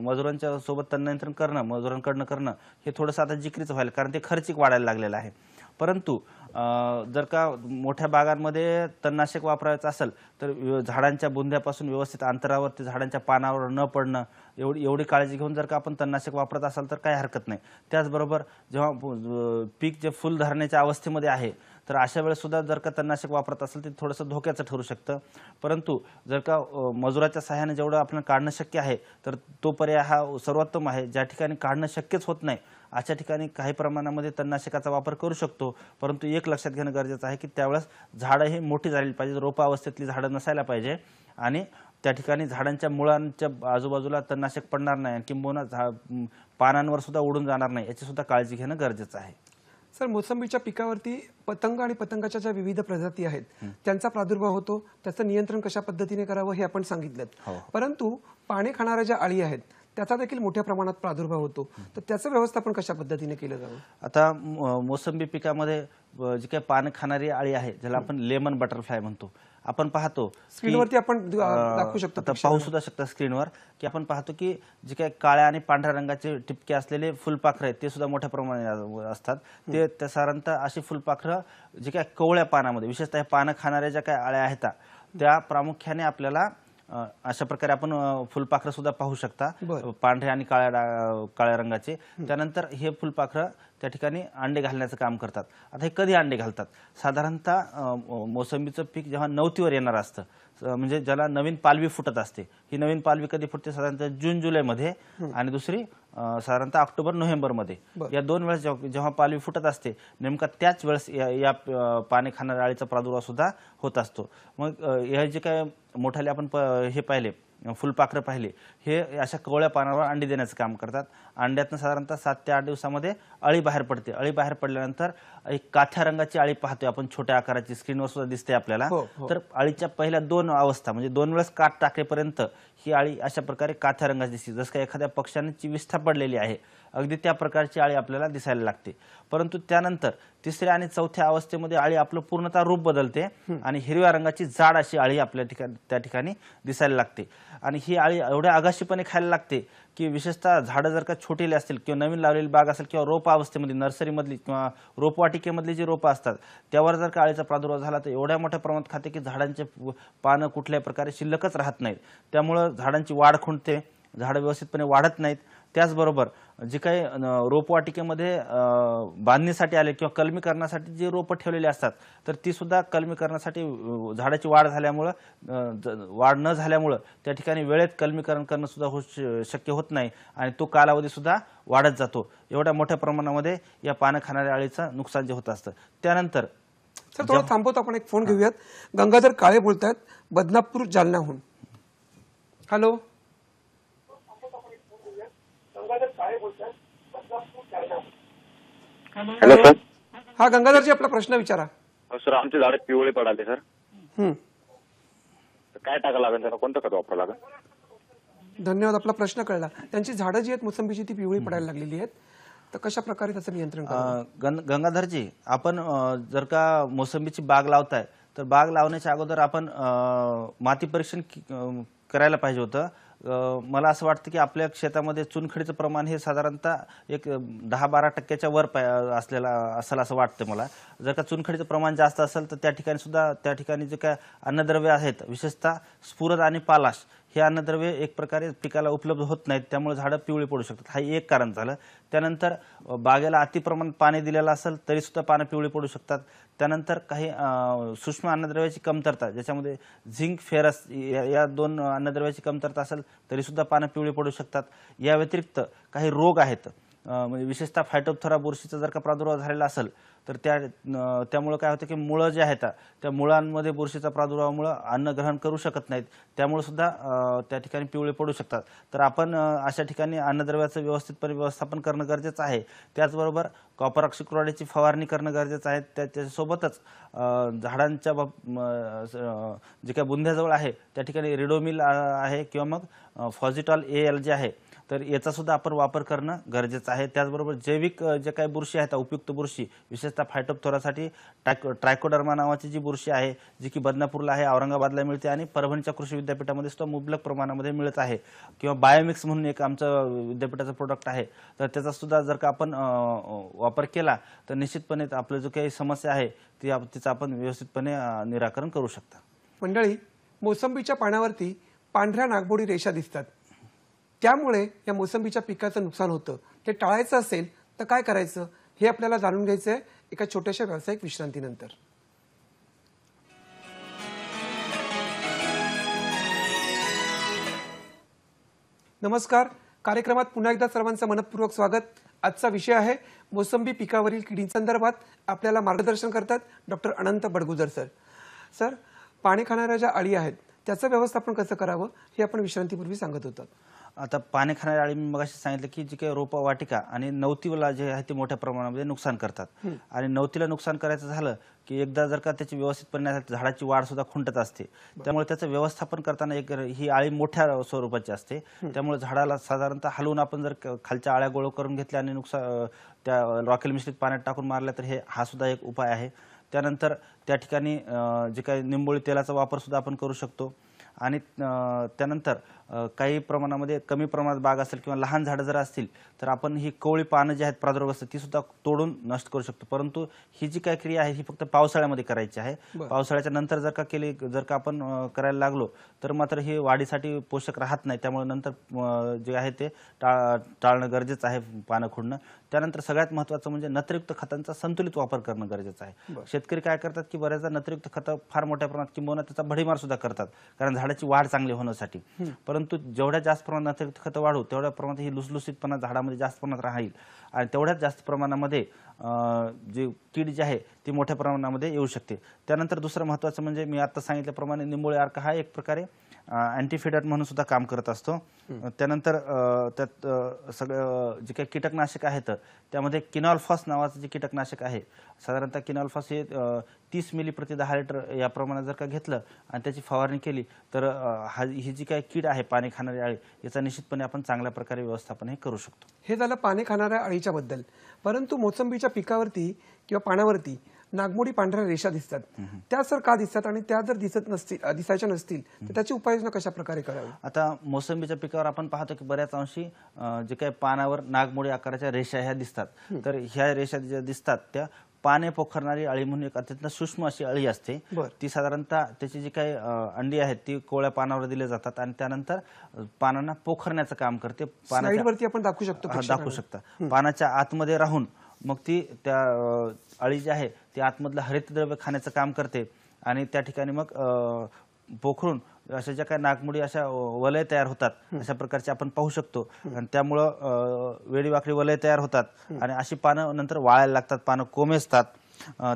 S2: मजुरांच्या सोबत तण नियंत्रण करणं मजुरांकडनं करणं हे थोडंसं आता जिकरीचं व्हायला कारण ते खर्चिक वाढायला लागलेलं आहे परंतु जर का मोठ्या बागांमध्ये तणनाशक वापरायचं असेल तर झाडांच्या बुंद्यापासून व्यवस्थित अंतरावर ते झाडांच्या पानावर न पडणं एवढी एवढी काळजी घेऊन जर का आपण तणनाशक वापरत असाल तर काही हरकत नाही त्याचबरोबर जेव्हा पीक जे फुल धरण्याच्या अवस्थेमध्ये आहे तर अशा वेळेसुद्धा जर का तणनाशक वापरत असेल ते थोडंसं धोक्याचं ठरू शकतं परंतु जर का मजुराच्या सहाय्याने जेवढं आपण काढणं शक्य आहे तर तो पर्याय हा सर्वोत्तम आहे ज्या ठिकाणी काढणं शक्यच होत नाही अशा ठिकाणी काही प्रमाणामध्ये तणनाशकाचा वापर करू शकतो परंतु एक लक्षात घेणं गरजेचं आहे की त्यावेळेस झाडं हे मोठी झालेली पाहिजे रोपा अवस्थेतली झाडं नसायला पाहिजे आणि त्या ठिकाणी झाडांच्या मुळांच्या आजूबाजूला तणनाशक पडणार नाही आणि किंबहुना झा पानांवर सुद्धा उडून जाणार नाही याची सुद्धा काळजी घेणं गरजेचं आहे
S1: सर मोसंबीच्या पिकावरती पतंग आणि पतंगाच्या ज्या विविध प्रजाती आहेत त्यांचा प्रादुर्भाव होतो त्याचं नियंत्रण कशा पद्धतीने करावं हे आपण सांगितलं हो. परंतु पाणी खाणाऱ्या ज्या अळी आहेत त्याचा देखील मोठ्या प्रमाणात प्रादुर्भाव होतो तर त्याचं व्यवस्थापन कशा पद्धतीने केलं जावं
S2: आता मोसंबी पिकामध्ये जी काही पान खाणारी आळी आहे ज्याला आपण लेमन बटरफ्लाय म्हणतो आपण पाहतो स्क्रीनवरती आपण दाखवू शकतो पाहू सुद्धा शकता स्क्रीनवर की आपण पाहतो की जे काही काळ्या आणि पांढऱ्या रंगाचे टिपके असलेले फुलपाखरं आहेत ते सुद्धा मोठ्या प्रमाणात असतात ते त्या साधारणतः अशी फुलपाखरं जे काय कवळ्या पानामध्ये विशेषतः पानं खाणाऱ्या ज्या काही आळ्या आहेत त्या प्रामुख्याने आपल्याला अशा प्रकारे आपण फुलपाखरं सुद्धा पाहू शकता पांढरे आणि काळ्या काळ्या रंगाचे त्यानंतर हे फुलपाखरं त्या ठिकाणी अंडे घालण्याचं काम करतात आता हे कधी अंडे घालतात साधारणतः मोसंबीचं पीक जेव्हा नवतीवर येणार असतं म्हणजे ज्याला नवीन पालवी फुटत असते ही नवीन पालवी कधी फुटते साधारणतः जून जुलैमध्ये आणि दुसरी साधारणतः ऑक्टोबर नोव्हेंबरमध्ये या दोन वेळेस जेव्हा पालवी फुटत असते नेमका त्याच वेळेस या, या पाणी खाणाऱ्या अळीचा प्रादुर्भाव सुद्धा होत असतो मग हे जे काय मोठ्याले आपण हे पाहिले फुलपाखरं पाहिले हे अशा कवळ्या पानावर अंडी देण्याचं काम करतात अंड्यातनं साधारणतः सात ते आठ दिवसामध्ये अळी बाहेर पडते अळी बाहेर पडल्यानंतर एक काथ्या रंगाची अळी पाहतोय आपण छोट्या आकाराची स्क्रीनवर सुद्धा दिसते आपल्याला हो, हो. तर अळीच्या पहिल्या दोन अवस्था म्हणजे दोन वेळेस काठ टाकेपर्यंत ही अळी अशा प्रकारे काथ्या रंगाची दिसते जसं का एखाद्या पक्ष्याने ची विस्था पडलेली आहे अगदी त्या प्रकारची अळी आपल्याला दिसायला लागते परंतु त्यानंतर तिसऱ्या आणि चौथ्या अवस्थेमध्ये अळी आपलं पूर्णतः रूप बदलते आणि हिरव्या रंगाची जाड अशी अळी आपल्या ठिकाणी त्या ठिकाणी दिसायला लागते आणि ही अळी एवढ्या आगाशीपणे खायला लागते की विशेषतः झाडं जर का छोटेले असतील किंवा नवीन लावलेली बाग असेल किंवा रोप अवस्थेमध्ये नर्सरीमधली किंवा रोपवाटिकेमधली जी रोपं असतात त्यावर जर का अळीचा प्रादुर्भाव झाला तर एवढ्या मोठ्या प्रमाणात खाते की झाडांचे पानं कुठल्याही प्रकारे शिल्लकच राहत नाहीत त्यामुळं झाडांची वाढ खुंटते झाडं व्यवस्थितपणे वाढत नाहीत त्याचबरोबर जे काही रोपवाटिकेमध्ये बांधणीसाठी आले किंवा कलमी करण्यासाठी जे रोपं ठेवलेली असतात तर ती सुद्धा कलमी करण्यासाठी झाडाची वाढ झाल्यामुळं वाढ न झाल्यामुळं त्या ठिकाणी वेळेत कलमीकरण करणं सुद्धा हो शक्य होत नाही आणि तो कालावधी सुद्धा वाढत जातो एवढ्या मोठ्या प्रमाणामध्ये या पानं खाणाऱ्या
S1: अळीचं नुकसान जे होत असतं त्यानंतर सर थोडं थांबवत आपण एक फोन घेऊयात गंगाधर काळे बोलतात आहेत बदनापूर जालनाहून हॅलो हॅलो सर हा गंगाधरजी आपला प्रश्न विचारा
S2: सर आमचे झाडे पिवळे पडाले सर काय टाकावं लागेल त्याला कोणतं खत लागेल
S1: धन्यवाद आपला प्रश्न कळला त्यांची झाडं जी आहेत मोसंबीची ती पिवळी पडायला लागलेली आहेत तर कशा प्रकारे त्याचं नियंत्रण
S2: गंगाधरजी आपण जर का मोसंबीची बाग लावताय तर बाग लावण्याच्या अगोदर आपण माती परीक्षण करायला पाहिजे होतं मला असं वाटतं की आपल्या शेतामध्ये चुनखडीचं प्रमाण हे साधारणतः एक दहा बारा टक्क्याच्या वर पाय असलेला असेल असं वाटतं मला जर का चुनखडीचं प्रमाण जास्त असेल तर त्या ठिकाणी सुद्धा त्या ठिकाणी जे काय अन्नद्रव्य आहेत विशेषतः स्फुरद आणि पालाश हे अन्नद्रव्य एक प्रकारे पिकाला उपलब्ध होत नाहीत त्यामुळे झाडं पिवळी पडू शकतात हा एक कारण झालं त्यानंतर बागेला अतिप्रमाणात पाणी दिलेलं असेल तरीसुद्धा पानं पिवळी पडू शकतात त्यानंतर काही सूक्ष्म अन्नद्रव्याची कमतरता ज्याच्यामध्ये झिंक फेरस या दोन अन्नद्रव्याची कमतरता असेल तरीसुद्धा पानं पिवळी पडू शकतात या व्यतिरिक्त काही रोग आहेत म्हणजे विशेषतः फायटोथरा बुरशीचा जर का प्रादुर्भाव झालेला असेल तर त्या त्यामुळं काय होतं की मुळं जे आहेत त्या मुळांमध्ये बुरशीचा प्रादुर्भावामुळं अन्न ग्रहण करू शकत नाहीत त्यामुळे सुद्धा त्या ठिकाणी पिवळे पडू शकतात तर आपण अशा ठिकाणी अन्नद्रव्याचं व्यवस्थितपणे व्यवस्थापन करणं गरजेचं आहे त्याचबरोबर कॉपर फवारणी करणं गरजेचं आहे त्याच्यासोबतच झाडांच्या बाब जे काही बुंध्याजवळ आहे त्या ठिकाणी रिडोमिल आहे किंवा मग फॉजिटॉल ए एल जे आहे तर याचा सुद्धा आपण वापर करणं गरजेचं आहे त्याचबरोबर जैविक जे काही बुरशी आहेत उपयुक्त बुरशी विशेषतः फायटोपथोरासाठी ट्रॅक ट्रायकोडर्मा नावाची जी बुरशी आहे जी की बदनापूरला आहे औरंगाबादला मिळते आणि परभणीच्या कृषी विद्यापीठामध्ये सुद्धा मुबलक प्रमाणामध्ये मिळत आहे किंवा बायोमिक्स म्हणून एक आमचं विद्यापीठाचं प्रोडक्ट आहे तर त्याचा सुद्धा जर का आपण वापर केला तर निश्चितपणे आपलं जो काही समस्या आहे ती तिचं आपण व्यवस्थितपणे निराकरण करू शकता
S1: मंडळी मोसंबीच्या पाण्यावरती पांढऱ्या नागबोडी रेषा दिसतात त्यामुळे या मोसंबीच्या पिकाचं नुकसान होतं ते टाळायचं असेल तर काय करायचं हे आपल्याला जाणून घ्यायचंय एका छोट्याशा व्यावसायिक विश्रांतीनंतर नमस्कार कार्यक्रमात पुन्हा एकदा सर्वांचं मनपूर्वक स्वागत आजचा विषय आहे मोसंबी पिकावरील संदर्भात आपल्याला मार्गदर्शन करतात doctor Anant Badgujar sir sir पाणी खाणाऱ्या ज्या अळी आहेत त्याचं व्यवस्थापन कसं करावं हे आपण विश्रांतीपूर्वी सांगत होतं आता पाणी
S2: खाणाऱ्या आळी मी मगाशी सांगितलं की जे काही रोप वाटिका आणि नवतीला जे आहे ते मोठ्या प्रमाणामध्ये नुकसान करतात आणि नवतीला नुकसान करायचं झालं की एकदा जर का त्याची व्यवस्थित परिणाम झाडाची वाढ सुद्धा खुंटत असते त्यामुळे त्याचं व्यवस्थापन करताना एक ही आळी मोठ्या स्वरूपाची असते त्यामुळे झाडाला साधारणतः हलवून आपण जर खालच्या आळ्या गोळ करून घेतल्या आणि नुकसान त्या रॉकेल मिश्रित पाण्यात टाकून मारल्या तर हे हा सुद्धा एक उपाय आहे त्यानंतर त्या ठिकाणी जे काही निंबोळी तेलाचा वापर सुद्धा आपण करू शकतो आणि त्यानंतर काही प्रमाणामध्ये कमी प्रमाणात बाग असेल किंवा लहान झाडं जर असतील तर आपण ही कोवळी पानं जी आहेत प्रादुर्भाव असतात ती सुद्धा तोडून नष्ट करू शकतो परंतु ही जी काय क्रिया आहे ही फक्त पावसाळ्यामध्ये करायची आहे पावसाळ्याच्या नंतर जर का केली जर का आपण करायला लागलो तर मात्र हे वाढीसाठी पोषक राहत नाही त्यामुळे नंतर जे आहे ते टाळणं गरजेचं आहे पानं खुडणं त्यानंतर सगळ्यात महत्त्वाचं म्हणजे नत्रयुक्त खतांचा संतुलित वापर करणं गरजेचं आहे शेतकरी काय करतात की बऱ्याचदा नत्रयुक्त खतं फार मोठ्या प्रमाणात किंबहुना त्याचा भडीमार सुद्धा करतात कारण झाडाची वाढ चांगली होण्यासाठी परंतु परंतु जेवढ्या जास्त प्रमाणात खतं वाढू तेवढ्या प्रमाणात ही लुसलुसीतपणा झाडामध्ये जास्त प्रमाणात राहील आणि तेवढ्याच जास्त प्रमाणामध्ये जे कीड जी आहे ती मोठ्या प्रमाणामध्ये येऊ शकते त्यानंतर दुसरं महत्त्वाचं म्हणजे मी आता सांगितल्याप्रमाणे निंबोळे अर्क हा एक प्रकारे अँटीफिडर म्हणून सुद्धा काम करत असतो त्यानंतर त्यात सगळं जे काही कीटकनाशक आहेत त्यामध्ये किनॉल्फॉस नावाचं जे कीटकनाशक आहे साधारणतः किनॉल्फॉस हे तीस मिली प्रति दहा लिटर या प्रमाणात जर का घेतलं आणि त्याची फवारणी केली तर हा ही जी काही कीड आहे पाणी खाणारी अळी याचा निश्चितपणे आपण चांगल्या
S1: प्रकारे व्यवस्थापन हे करू शकतो हे झालं पाणी खाणाऱ्या अळीच्या बद्दल परंतु मोसंबीच्या पिकावरती किंवा पाण्यावरती नागमोडी पांढऱ्या रेषा दिसतात त्या सर का दिसतात आणि त्या जर दिसत नसतील दिसायच्या नसतील तर त्याची उपाययोजना कशा प्रकारे करावी
S2: आता मोसंबीच्या पिकावर आपण
S1: पाहतो की बऱ्याच
S2: अंशी जे काही पानावर नागमोडी आकाराच्या रेषा ह्या दिसतात तर ह्या रेषा ज्या दिसतात त्या पाने पोखरणारी अळी म्हणून एक अत्यंत सूक्ष्म अशी अळी असते ती साधारणतः त्याची जी काही अंडी आहेत ती कोळ्या पानावर दिली जातात आणि त्यानंतर पानांना पोखरण्याचं काम करते पानावरती आपण
S1: दाखवू शकतो दाखवू
S2: शकता पानाच्या आतमध्ये राहून मग ती त्या अळी जी आहे ती आतमधलं हरितद्रव्य खाण्याचं काम करते आणि त्या ठिकाणी मग पोखरून अशा ज्या काही नागमुडी अशा वलय तयार होतात अशा प्रकारचे आपण पाहू शकतो आणि त्यामुळं वेडीवाकडी वलय तयार होतात आणि अशी पानं नंतर वाळायला लागतात पानं कोमेजतात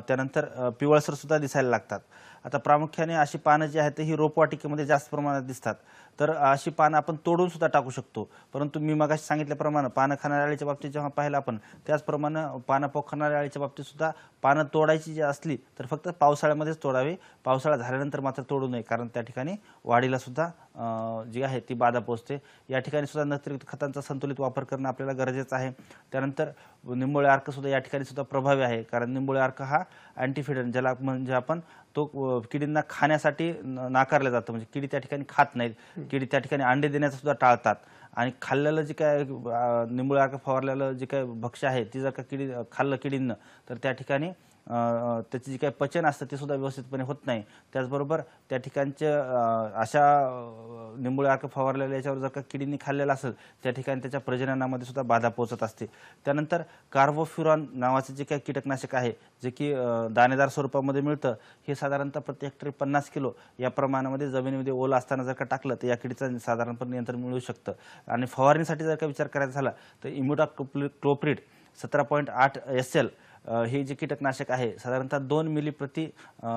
S2: त्यानंतर पिवळसर सुद्धा दिसायला लागतात आता प्रामुख्याने अशी पानं जी आहेत ही रोपवाटिकेमध्ये जास्त प्रमाणात दिसतात तर अशी पानं आपण तोडून सुद्धा टाकू शकतो परंतु मी मगाशी सांगितल्याप्रमाणे पानं खाणाऱ्या अळीच्या बाबतीत जेव्हा पाहिलं आपण त्याचप्रमाणे पानं पोखणाऱ्या अळीच्या बाबतीत सुद्धा पानं तोडायची जी असली तर फक्त पावसाळ्यामध्येच तोडावी पावसाळा झाल्यानंतर मात्र तोडू नये कारण त्या ठिकाणी वाढीला सुद्धा जी आहे ती बाधा पोहोचते या ठिकाणी सुद्धा नैसर्गिक खतांचा संतुलित वापर करणं आपल्याला गरजेचं आहे त्यानंतर निंबोळे अर्क सुद्धा या ठिकाणी सुद्धा प्रभावी आहे कारण निंबोळे अर्क हा अँटीफिडन ज्याला म्हणजे आपण तो किडींना खाण्यासाठी नाकारलं जातं म्हणजे किडी त्या ठिकाणी खात नाहीत किडी त्या ठिकाणी अंडे देण्याचा सुद्धा टाळतात आणि खाल्लेलं जे काय निंबुळ्या फवारलेलं जे काय भक्ष्य आहे ती जर का किडी खाल्लं किडींना तर त्या ठिकाणी त्याची जे काही पचन असतं ते सुद्धा व्यवस्थितपणे होत नाही त्याचबरोबर त्या ठिकाणच्या अशा निंबोळी अर्क फवारलेल्या याच्यावर जर का किडीने खाल्लेला असेल त्या ठिकाणी त्याच्या प्रजननामध्ये सुद्धा बाधा पोहोचत असते त्यानंतर कार्बोफ्युरॉन नावाचं जे काही कीटकनाशक आहे जे की दाणेदार स्वरूपामध्ये मिळतं हे साधारणतः प्रति हेक्टरी पन्नास किलो या प्रमाणामध्ये जमिनीमध्ये ओला असताना जर का टाकलं तर या किडीचं साधारणपणे नियंत्रण मिळू शकतं आणि फवारणीसाठी जर का विचार करायचा झाला तर इम्युटा क्लोप्रिट सतरा पॉईंट आठ एस एल हे जे कीटकनाशक आहे साधारणतः दोन मिली प्रति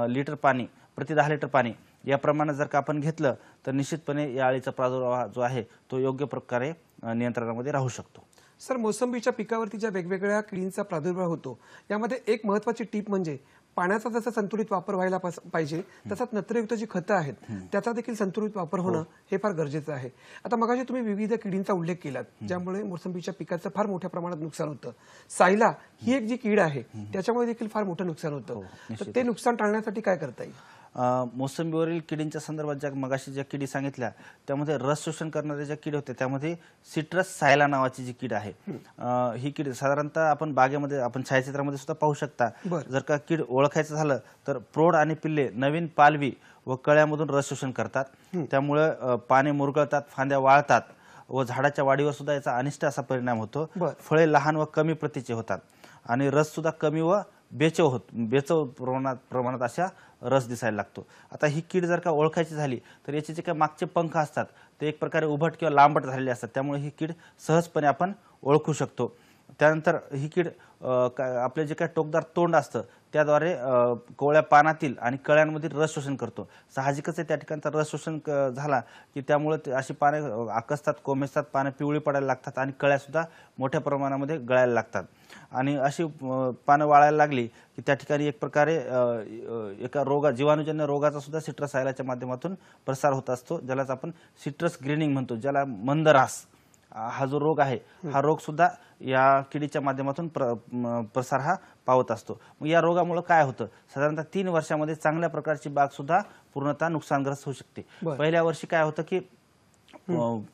S2: लिटर पाणी प्रति दहा लिटर पाणी या प्रमाणात जर का आपण घेतलं तर निश्चितपणे या अळीचा प्रादुर्भाव जो आहे तो योग्य प्रकारे नियंत्रणामध्ये राहू शकतो
S1: सर मोसंबीच्या पिकावरती ज्या वेगवेगळ्या किडींचा प्रादुर्भाव होतो यामध्ये एक महत्वाची टीप म्हणजे पाण्याचा जसा संतुलित वापर व्हायला पाहिजे तसाच नत्रयुक्त जी खतं आहेत त्याचा देखील संतुलित वापर होणं हो. हे फार गरजेचं आहे आता मगाशी तुम्ही विविध किडींचा उल्लेख केलात ज्यामुळे मोसंबीच्या पिकाचं फार मोठ्या प्रमाणात नुकसान होतं सायला ही एक जी कीड आहे त्याच्यामुळे देखील फार मोठं नुकसान होतं हो, तर ते नुकसान टाळण्यासाठी काय करता येईल मोसंबीवरील
S2: किडींच्या संदर्भात ज्या मगाशी ज्या किडी सांगितल्या त्यामध्ये रस शोषण करणारे ज्या किडी होते त्यामध्ये सिट्रस सायला नावाची जी किड आहे ही किड साधारणतः आपण बागेमध्ये आपण छायाचित्रामध्ये सुद्धा पाहू शकता जर का कीड ओळखायचं झालं तर प्रौढ आणि पिल्ले नवीन पालवी व कळ्यामधून रस शोषण करतात त्यामुळे पाने मुरगळतात फांद्या वाळतात व झाडाच्या वाढीवर सुद्धा याचा अनिष्ट असा परिणाम होतो फळे लहान व कमी प्रतीचे होतात आणि रस सुद्धा कमी व बेचव होत बेचव प्रमाणात प्रमाणात अशा रस दिसायला लागतो आता ही कीड जर का ओळखायची झाली तर याचे जे काही मागचे पंख असतात ते एक प्रकारे उभट किंवा लांबट झालेले असतात त्यामुळे ही कीड सहजपणे आपण ओळखू शकतो त्यानंतर ही कीड आपले जे काही टोकदार तोंड असतं त्याद्वारे कोवळ्या पानातील आणि कळ्यांमधील रस शोषण करतो साहजिकच त्या ठिकाणचा रस शोषण झाला की त्यामुळे अशी पाने आकसतात कोमेसतात पाने पिवळी पडायला लागतात आणि कळ्यासुद्धा मोठ्या प्रमाणामध्ये गळायला लागतात आणि अशी पानं वाळायला लागली की त्या ठिकाणी एक प्रकारे एका रोगा जीवाणूजन्य रोगाचा सुद्धा सिट्रस आयलाच्या माध्यमातून प्रसार होत असतो ज्यालाच आपण सिट्रस ग्रीनिंग म्हणतो ज्याला मंदरास हा जो रोग आहे हा रोग सुद्धा या किडीच्या माध्यमातून प्र प्रसार हा पावत असतो मग या रोगामुळे काय होतं साधारणतः तीन वर्षामध्ये चांगल्या प्रकारची बाग सुद्धा पूर्णतः नुकसानग्रस्त होऊ शकते पहिल्या वर्षी काय होतं की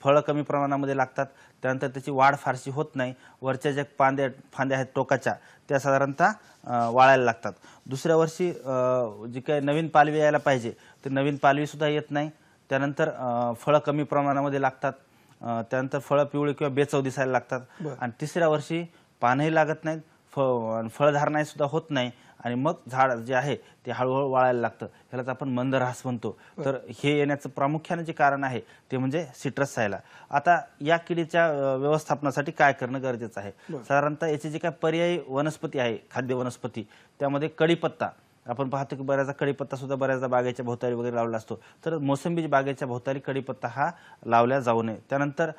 S2: फळं कमी प्रमाणामध्ये लागतात त्यानंतर त्याची वाढ फारशी होत नाही वरच्या ज्या पांद्या फांद्या आहेत टोकाच्या त्या साधारणतः वाळायला लागतात दुसऱ्या वर्षी जी काही नवीन पालवी यायला पाहिजे ते नवीन पालवी सुद्धा येत नाही त्यानंतर फळं कमी प्रमाणामध्ये लागतात त्यानंतर फळं पिवळी किंवा बेचव दिसायला लागतात आणि तिसऱ्या वर्षी पानही लागत नाहीत फळधारणा सुद्धा होत नाही आणि मग झाड जे आहे ते हळूहळू वाळायला लागतं ह्यालाच आपण मंदरहास म्हणतो तर हे येण्याचं प्रामुख्यानं जे कारण आहे ते म्हणजे सिट्रस सायला आता या किडीच्या व्यवस्थापनासाठी काय करणं गरजेचं आहे साधारणतः याचे जे काय पर्यायी वनस्पती आहे खाद्य वनस्पती त्यामध्ये कडीपत्ता आपण पाहतो की बऱ्याचदा कडीपत्ता सुद्धा बऱ्याचदा बागेच्या भोवताली वगैरे लावला असतो तर मोसंबीच्या बागेच्या भोवताली कडीपत्ता हा लावला जाऊ नये त्यानंतर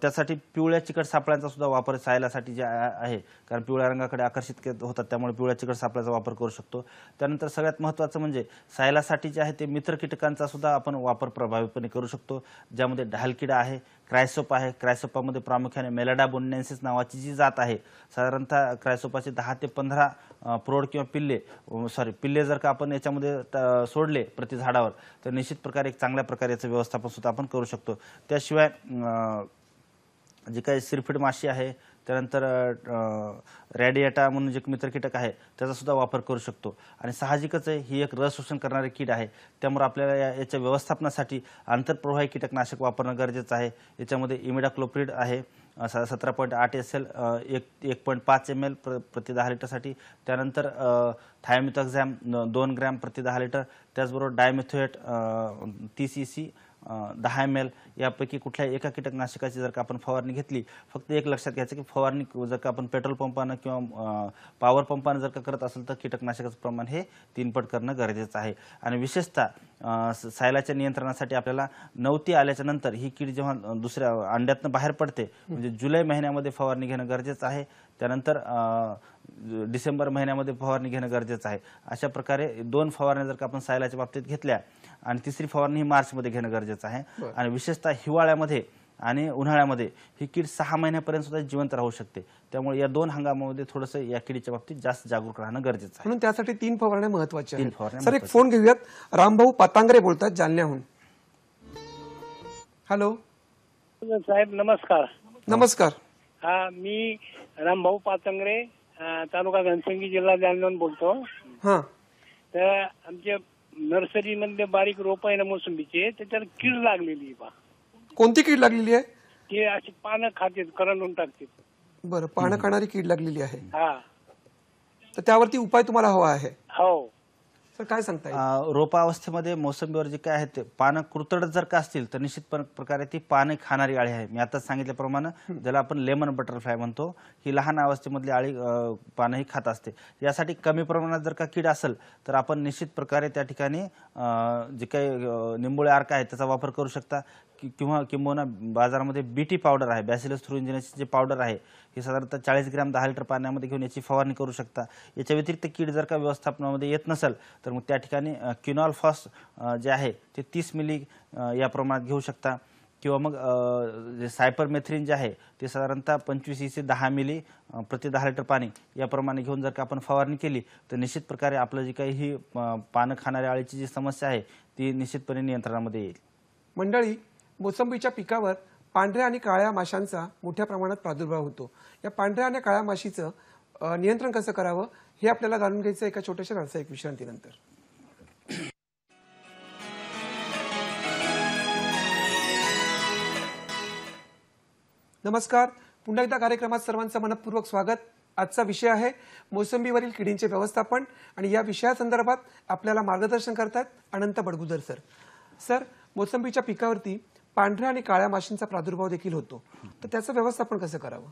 S2: त्यासाठी पिवळ्या चिकट सापळ्यांचा सुद्धा वापर सायलासाठी जे आहे कारण पिवळ्या रंगाकडे आकर्षित होतात त्यामुळे पिवळ्या चिकट सापळ्याचा वापर करू शकतो त्यानंतर सगळ्यात महत्त्वाचं म्हणजे सायलासाठी जे आहे ते मित्र कीटकांचा सुद्धा आपण वापर प्रभावीपणे करू शकतो ज्यामध्ये ढालकिडा आहे क्रायसोप आहे क्रायसोपामध्ये प्रामुख्याने मेलाडा बोन्नेन्सिस नावाची जी जात आहे साधारणतः क्रायसोपाचे दहा ते पंधरा प्रौढ किंवा पिल्ले सॉरी पिल्ले जर का आपण याच्यामध्ये सोडले प्रति झाडावर तर निश्चित प्रकारे एक चांगल्या याचं व्यवस्थापन सुद्धा आपण करू शकतो त्याशिवाय जी काही सिरफिड माशी आहे त्यानंतर रॅडिएटा म्हणून जे मित्र कीटक आहे त्याचासुद्धा वापर करू शकतो आणि साहजिकच आहे ही एक रस शोषण करणारी कीड आहे त्यामुळे आपल्याला या याच्या व्यवस्थापनासाठी आंतरप्रवाही कीटकनाशक वापरणं गरजेचं आहे याच्यामध्ये इमिडाक्लोप्रिड आहे सतरा पॉईंट आठ एस एल एक एक पॉईंट पाच एम एल प्र प्रति दहा लिटरसाठी त्यानंतर थायमिथॉक्झॅम दोन ग्रॅम प्रति दहा लिटर त्याचबरोबर डायमेथोएट तीस ई e सी दहा एम एल यापैकी कुठल्याही एका कीटकनाशकाची जर का आपण फवारणी घेतली फक्त एक लक्षात घ्यायचं की फवारणी जर का आपण पेट्रोल पंपानं किंवा पॉवर पंपानं जर का करत असेल तर कीटकनाशकाचं प्रमाण हे तीनपट करणं गरजेचं आहे आणि विशेषतः सायलाच्या नियंत्रणासाठी आपल्याला नवती आल्याच्या नंतर ही कीड जेव्हा दुसऱ्या अंड्यातनं बाहेर पडते म्हणजे जुलै महिन्यामध्ये फवारणी घेणं गरजेचं आहे त्यानंतर डिसेंबर महिन्यामध्ये फवारणी घेणं गरजेचं आहे अशा प्रकारे दोन फवारण्या जर का आपण सायलाच्या बाबतीत घेतल्या आणि तिसरी फवारणी ही मार्चमध्ये घेणं गरजेचं आहे आणि विशेषतः हिवाळ्यामध्ये आणि उन्हाळ्यामध्ये ही किड सहा महिन्यापर्यंत सुद्धा जिवंत राहू शकते त्यामुळे या दोन हंगामामध्ये थोडस या किडीच्या बाबतीत जास्त जागरूक
S1: राहणं गरजेचं आहे म्हणून त्यासाठी तीन फवारण्या महत्वाच्या तीन फवारण्या सर एक फोन घेऊयात रामभाऊ पातांगरे बोलतात जालन्याहून हॅलो साहेब नमस्कार नमस्कार
S2: हा मी रामभाऊ पातंगरे तालुका घनसंगी जिल्हा जालन्याहून बोलतो तर आमच्या नर्सरी मध्ये बारीक रोप आहे ना मोसंबीचे त्याच्यावर कीड लागलेली आहे बा
S1: कोणती कीड लागलेली आहे
S2: ते अशी पानं
S1: खाते करंडून टाकते बरं पानं खाणारी कीड लागलेली आहे हा तर त्यावरती उपाय तुम्हाला हवा आहे हो सर काय सांगता रोपावस्थेमध्ये मोसंबीवर जे
S2: काय आहेत ते पानं कुरतडत जर का असतील तर निश्चित प्रकारे ती पाने खाणारी आळी आहे मी आताच सांगितल्याप्रमाणे ज्याला आपण लेमन बटरफ्लाय म्हणतो ही लहान अवस्थेमधली आळी पानं ही खात असते यासाठी कमी प्रमाणात जर का कीड असेल तर आपण निश्चित प्रकारे त्या ठिकाणी जे काही निंबोळे आर्क आहे त्याचा वापर करू शकता किंवा किंबहुना बाजारामध्ये बी टी पावडर आहे बॅसिलस थ्रू इंजिनची जे पावडर आहे हे साधारणतः चाळीस ग्रॅम दहा लिटर पाण्यामध्ये घेऊन याची फवारणी करू शकता याच्या व्यतिरिक्त कीड जर का व्यवस्थापनामध्ये येत नसेल तर मग त्या ठिकाणी क्युनॉल फॉस जे आहे ते तीस मिली या प्रमाणात घेऊ शकता किंवा मग जे सायपरमेथ्रिन जे आहे ते साधारणतः पंचवीस इसे दहा मिली प्रति दहा लिटर पाणी याप्रमाणे घेऊन जर का आपण फवारणी केली तर निश्चित प्रकारे आपलं जी काही ही पानं खाणाऱ्या आळीची जी समस्या आहे ती निश्चितपणे
S1: नियंत्रणामध्ये येईल मंडळी मोसंबीच्या पिकावर पांढऱ्या आणि काळ्या माशांचा मोठ्या प्रमाणात प्रादुर्भाव होतो या पांढऱ्या आणि काळ्या माशीचं नियंत्रण कसं करावं हे आपल्याला जाणून घ्यायचं एका छोट्याशा व्यावसायिक विश्रांतीनंतर नमस्कार पुन्हा एकदा कार्यक्रमात सर्वांचं मनपूर्वक स्वागत आजचा विषय आहे मोसंबीवरील किडींचे व्यवस्थापन आणि या विषयासंदर्भात आपल्याला मार्गदर्शन करतात अनंत बडगुदर सर सर मोसंबीच्या पिकावरती पांढऱ्या आणि काळ्या माशींचा प्रादुर्भाव देखील होतो तर त्याचं व्यवस्थापन कसं करावं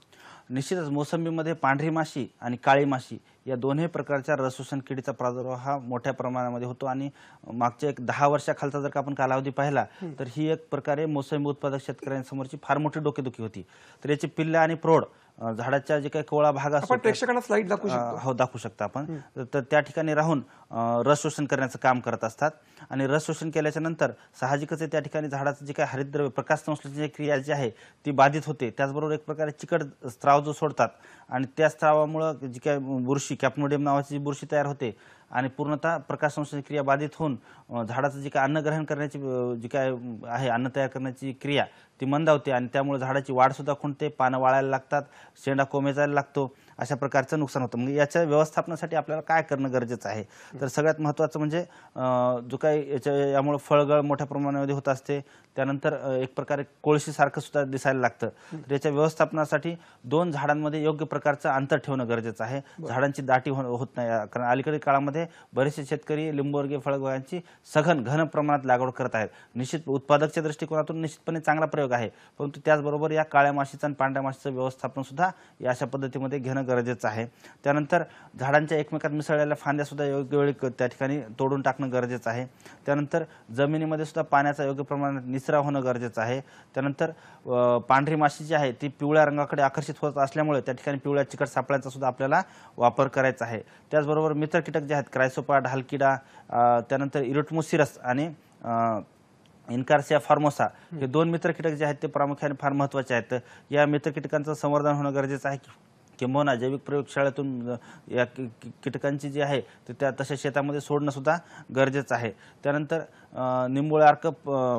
S2: निश्चितच मोसंबीमध्ये पांढरी माशी आणि काळी माशी या दोन्ही प्रकारच्या रसोसन किडीचा प्रादुर्भाव हा मोठ्या प्रमाणामध्ये होतो आणि मागच्या एक दहा वर्षाखालचा जर का आपण कालावधी पाहिला तर ही एक प्रकारे मोसंबी उत्पादक शेतकऱ्यांसमोरची फार मोठी डोकेदुखी होती तर याची पिल्ल्या आणि प्रौढ झाडाच्या जे काही कोळा भाग असतो प्रेक्षकांना दाखवू हो दाखवू शकता आपण तर त्या ठिकाणी राहून रस शोषण करण्याचं काम करत असतात आणि रस शोषण केल्याच्या नंतर साहजिकच त्या ठिकाणी झाडाचं जे काही हरिद्रव्य प्रकाश जी क्रिया जी आहे ती बाधित होते त्याचबरोबर एक प्रकारे चिकट स्त्राव जो सोडतात आणि त्या स्त्रावामुळं जी काय बुरशी कॅपनोडियम नावाची जी बुरशी तयार होते आणि पूर्णतः प्रकाश संश्लेषण क्रिया बाधित होऊन झाडाचं जे काय अन्न ग्रहण करण्याची जी काय आहे अन्न तयार करण्याची क्रिया ती मंदावते आणि त्यामुळे झाडाची वाढसुद्धा खुंटते पानं वाळायला लागतात शेंडा कोमेजायला लागतो अशा प्रकारचं नुकसान होतं म्हणजे याच्या व्यवस्थापनासाठी आपल्याला काय करणं गरजेचं आहे तर सगळ्यात महत्त्वाचं म्हणजे जो काही याच्या यामुळे फळगळ मोठ्या प्रमाणामध्ये होत असते त्यानंतर एक प्रकारे कोळशीसारखं सुद्धा दिसायला लागतं त्याच्या याच्या व्यवस्थापनासाठी दोन झाडांमध्ये योग्य प्रकारचं अंतर ठेवणं गरजेचं आहे झाडांची दाटी होत नाही कारण अलीकडे काळामध्ये बरेचसे शेतकरी लिंबूवर्गीय फळगोळ्यांची सघन घन प्रमाणात लागवड करत आहेत निश्चित उत्पादकच्या दृष्टिकोनातून निश्चितपणे चांगला प्रयोग आहे परंतु त्याचबरोबर या काळ्या माशीचं आणि पांढऱ्या माशीचं व्यवस्थापन सुद्धा या अशा पद्धतीमध्ये घेणं गरजेचं आहे त्यानंतर झाडांच्या एकमेकात मिसळलेल्या फांद्या सुद्धा योग्य वेळी त्या ठिकाणी तोडून टाकणं गरजेचं आहे त्यानंतर जमिनीमध्ये सुद्धा पाण्याचा योग्य प्रमाणात निचरा होणं गरजेचं आहे त्यानंतर पांढरी माशी जी आहे ती पिवळ्या रंगाकडे आकर्षित होत असल्यामुळे त्या ठिकाणी पिवळ्या चिकट सापळ्यांचा सुद्धा आपल्याला वापर करायचा आहे त्याचबरोबर मित्र कीटक जे आहेत क्रायसोपा ढालकिडा त्यानंतर इरोटमोसिरस आणि इन्कार्सिया फार्मोसा हे दोन मित्र कीटक जे आहेत ते प्रामुख्याने फार महत्त्वाचे आहेत या मित्र कीटकांचं संवर्धन होणं गरजेचं आहे किंबहुना जैविक प्रयोगशाळेतून या कीटकांची जी आहे ते त्या तशा शेतामध्ये सुद्धा गरजेचं आहे त्यानंतर निंबोळे अर्क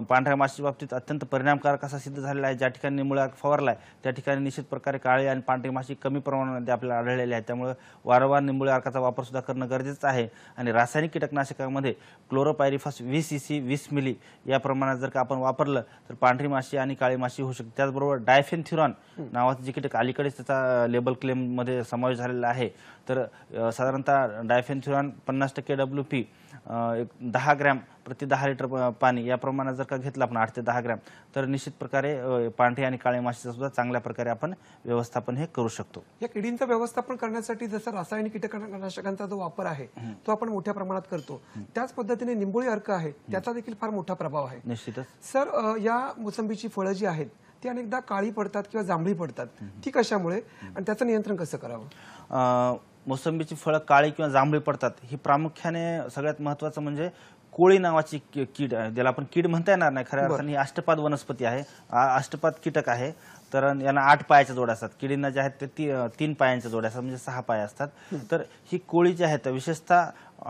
S2: पांढऱ्या माशी बाबतीत अत्यंत परिणामकारक असा सिद्ध झालेला आहे ज्या ठिकाणी निंबोळे अर्क फवारला आहे त्या ठिकाणी निश्चित प्रकारे काळी आणि पांढरी माशी कमी प्रमाणामध्ये आपल्याला आढळलेली आहे त्यामुळे वारंवार निंबोळे अर्काचा सुद्धा करणं गरजेचं आहे आणि रासायनिक कीटकनाशकामध्ये क्लोरोपायरिफास वीस ई सी वीस मिली या प्रमाणात जर का आपण वापरलं तर पांढरी माशी आणि काळी माशी होऊ शकते त्याचबरोबर डायफेनथिरॉन नावाचं जे कीटक अलीकडेच त्याचा लेबल क्लेममध्ये समावेश झालेला आहे तर साधारणतः डायफेनथिरॉन पन्नास टक्के डब्ल्यू पी एक दहा ग्रॅम प्रति दहा लिटर पाणी या प्रमाणात जर का घेतलं आपण आठ ते दहा ग्रॅम तर निश्चित प्रकारे पांढरे आणि काळे माशीचं सुद्धा चांगल्या प्रकारे आपण व्यवस्थापन हे करू शकतो
S1: या किडींचं व्यवस्थापन करण्यासाठी जसं रासायनिक कीटकनाशकांचा जो वापर आहे तो आपण मोठ्या प्रमाणात करतो त्याच पद्धतीने निंबोळी अर्क आहे त्याचा देखील फार मोठा प्रभाव आहे निश्चितच सर या मोसंबीची फळं जी आहेत ती अनेकदा काळी पडतात किंवा जांभळी पडतात ती कशामुळे आणि त्याचं नियंत्रण कसं
S2: करावं मोसंबीची फळं काळी किंवा जांभळी पडतात ही प्रामुख्याने सगळ्यात महत्वाचं म्हणजे कोळी नावाची कीड ज्याला आपण कीड म्हणता येणार नाही खऱ्या अर्थाने ही अष्टपाद वनस्पती आहे अष्टपाद कीटक आहे तर यांना आठ पायाच्या जोड्या असतात किडींना जे आहेत ते तीन पायांच्या जोड्या असतात म्हणजे सहा पाय असतात तर ही कोळी जी आहेत विशेषतः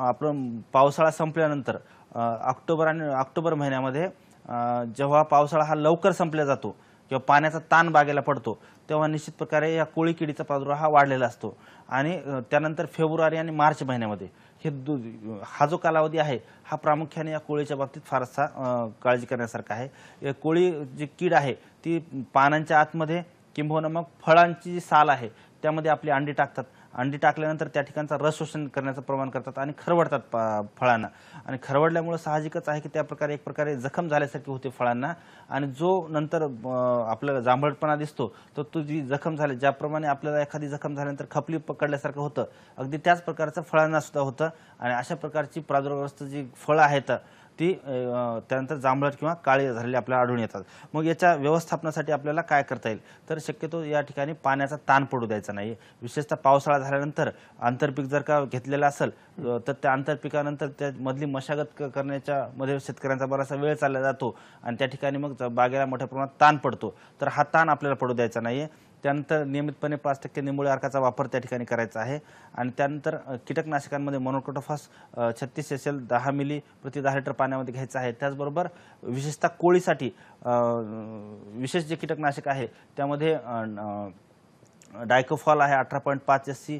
S2: आपण पावसाळा संपल्यानंतर ऑक्टोबर आणि ऑक्टोबर महिन्यामध्ये जेव्हा पावसाळा हा लवकर संपला जातो किंवा पाण्याचा ताण बागेला पडतो तेव्हा निश्चित प्रकारे या कोळी किडीचा प्रादुर्भाव हा वाढलेला असतो आणि त्यानंतर फेब्रुवारी आणि मार्च महिन्यामध्ये हे दु हा जो कालावधी आहे हा प्रामुख्याने या कोळीच्या बाबतीत फारसा काळजी करण्यासारखा आहे कोळी जी कीड आहे ती पानांच्या आतमध्ये किंबहुना मग फळांची जी साल आहे त्यामध्ये आपली अंडी टाकतात अंडी टाकल्यानंतर त्या ठिकाणचा रस शोषण करण्याचं प्रमाण करतात आणि खरवडतात फळांना आणि खरवडल्यामुळे साहजिकच आहे की त्या प्रकारे एक प्रकारे जखम झाल्यासारखी होते फळांना आणि जो नंतर आपल्याला जांभळपणा दिसतो तर तो जी जखम झाली ज्याप्रमाणे आपल्याला एखादी जखम झाल्यानंतर खपली पकडल्यासारखं होतं अगदी त्याच प्रकारचं फळांना सुद्धा होतं आणि अशा प्रकारची प्रादुर्भावस्थ जी फळं आहेत ती त्यानंतर जांभळट किंवा काळी झालेली आपल्याला आढळून येतात मग याच्या व्यवस्थापनासाठी आपल्याला काय करता येईल तर शक्यतो या ठिकाणी पाण्याचा ताण पडू द्यायचा नाही विशेषतः पावसाळा झाल्यानंतर आंतरपीक जर का घेतलेलं असेल तर त्या आंतरपिकानंतर मधली मशागत करण्याच्या मध्ये शेतकऱ्यांचा बराचसा वेळ चालला जातो आणि त्या ठिकाणी मग बागेला मोठ्या प्रमाणात ताण पडतो तर हा ताण आपल्याला पडू द्यायचा नाही आहे त्यानंतर नियमितपणे पाच टक्के मुळे अर्काचा वापर त्या ठिकाणी करायचा आहे आणि त्यानंतर कीटकनाशकांमध्ये मोनोक्रोटोफास छत्तीस एस एल दहा मिली प्रति दहा लिटर पाण्यामध्ये घ्यायचं आहे त्याचबरोबर विशेषतः कोळीसाठी विशेष जे कीटकनाशक आहे त्यामध्ये डायकोफॉल आहे अठरा पॉईंट पाच एस सी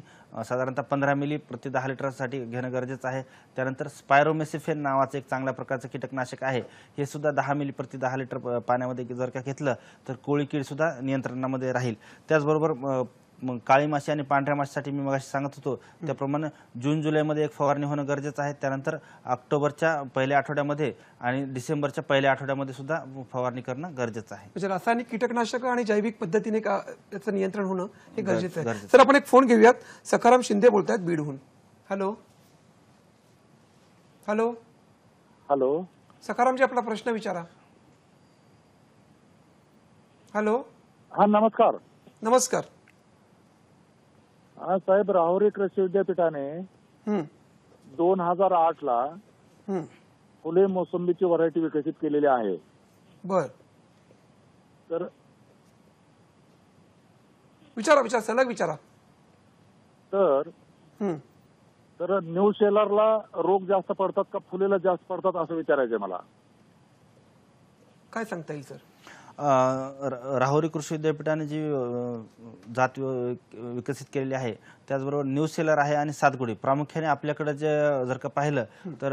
S2: साधारणतः पंधरा मिली प्रति दहा लिटरसाठी घेणं गरजेचं आहे त्यानंतर स्पायरोमेसिफेन नावाचं एक चांगल्या प्रकारचं कीटकनाशक आहे हे सुद्धा दहा मिली प्रति दहा लिटर पाण्यामध्ये जर का घेतलं तर कोळी कीडसुद्धा नियंत्रणामध्ये राहील त्याचबरोबर मग काळी माशी आणि पांढऱ्या माशीसाठी मी मग सांगत होतो त्याप्रमाणे जून जुलैमध्ये एक फवारणी होणं गरजेचं आहे त्यानंतर ऑक्टोबरच्या पहिल्या आठवड्यामध्ये आणि डिसेंबरच्या पहिल्या आठवड्यामध्ये सुद्धा फवारणी करणं गरजेचं आहे
S1: म्हणजे रासायनिक कीटकनाशक आणि जैविक पद्धतीने का त्याचं नियंत्रण होणं हे गरजेचं आहे सर आपण एक फोन घेऊयात सखाराम शिंदे बोलतायत बीडहून हॅलो हॅलो हॅलो सखारामजी आपला प्रश्न विचारा हॅलो हा नमस्कार नमस्कार
S2: हा साहेब राहुरी कृषी विद्यापीठाने दोन हजार आठ ला फुले मोसंबीची व्हरायटी विकसित केलेली आहे
S1: बर तर विचारा विचार सलग विचारा तर
S2: तर न्यू सेलरला रोग जास्त पडतात का फुलेला जास्त पडतात असं विचारायचं मला
S1: काय सांगता येईल सर
S2: राहुरी कृषी विद्यापीठाने जी जात विकसित केलेली आहे त्याचबरोबर न्यू सेलर आहे आणि सातगुडी प्रामुख्याने आपल्याकडे जे जर का पाहिलं तर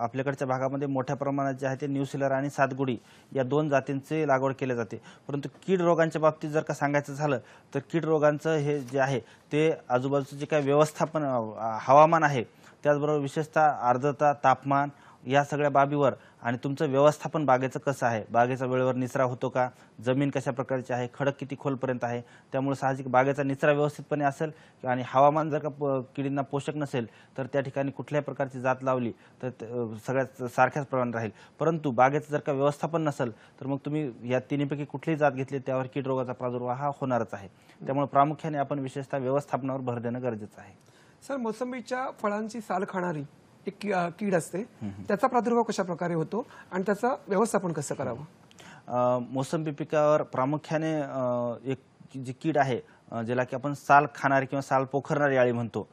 S2: आपल्याकडच्या भागामध्ये मोठ्या प्रमाणात जे आहे ते न्यू सेलर आणि सातगुडी या दोन जातींची लागवड केली जाते परंतु कीड रोगांच्या बाबतीत जर का सांगायचं झालं तर कीड रोगांचं हे जे आहे ते आजूबाजूचं जे काही व्यवस्थापन हवामान आहे त्याचबरोबर विशेषतः आर्द्रता तापमान या सगळ्या बाबीवर आणि तुमचं व्यवस्थापन बागेचं कसं आहे बागेचा वेळेवर निचरा होतो का जमीन कशा प्रकारची आहे खडक किती खोलपर्यंत आहे त्यामुळे साहजिक बागेचा निचरा व्यवस्थितपणे असेल आणि हवामान जर का किडींना पोषक नसेल तर त्या ठिकाणी कुठल्याही प्रकारची जात लावली तर सगळ्या सारख्याच प्रमाण राहील परंतु बागेचं जर का व्यवस्थापन नसेल तर मग तुम्ही या तिन्हीपैकी कुठलीही जात घेतली त्यावर कीड रोगाचा प्रादुर्भाव हा होणारच आहे त्यामुळे प्रामुख्याने आपण विशेषतः व्यवस्थापनावर भर देणं गरजेचं आहे
S1: सर मोसंबीच्या फळांची साल खाणारी एक कीड असते त्याचा प्रादुर्भाव कशा प्रकारे होतो आणि त्याचं व्यवस्थापन कसं करावं मोसंबी पिकावर प्रामुख्याने एक
S2: जी कीड आहे ज्याला की आपण साल खाणारी किंवा साल पोखरणारी आळी म्हणतो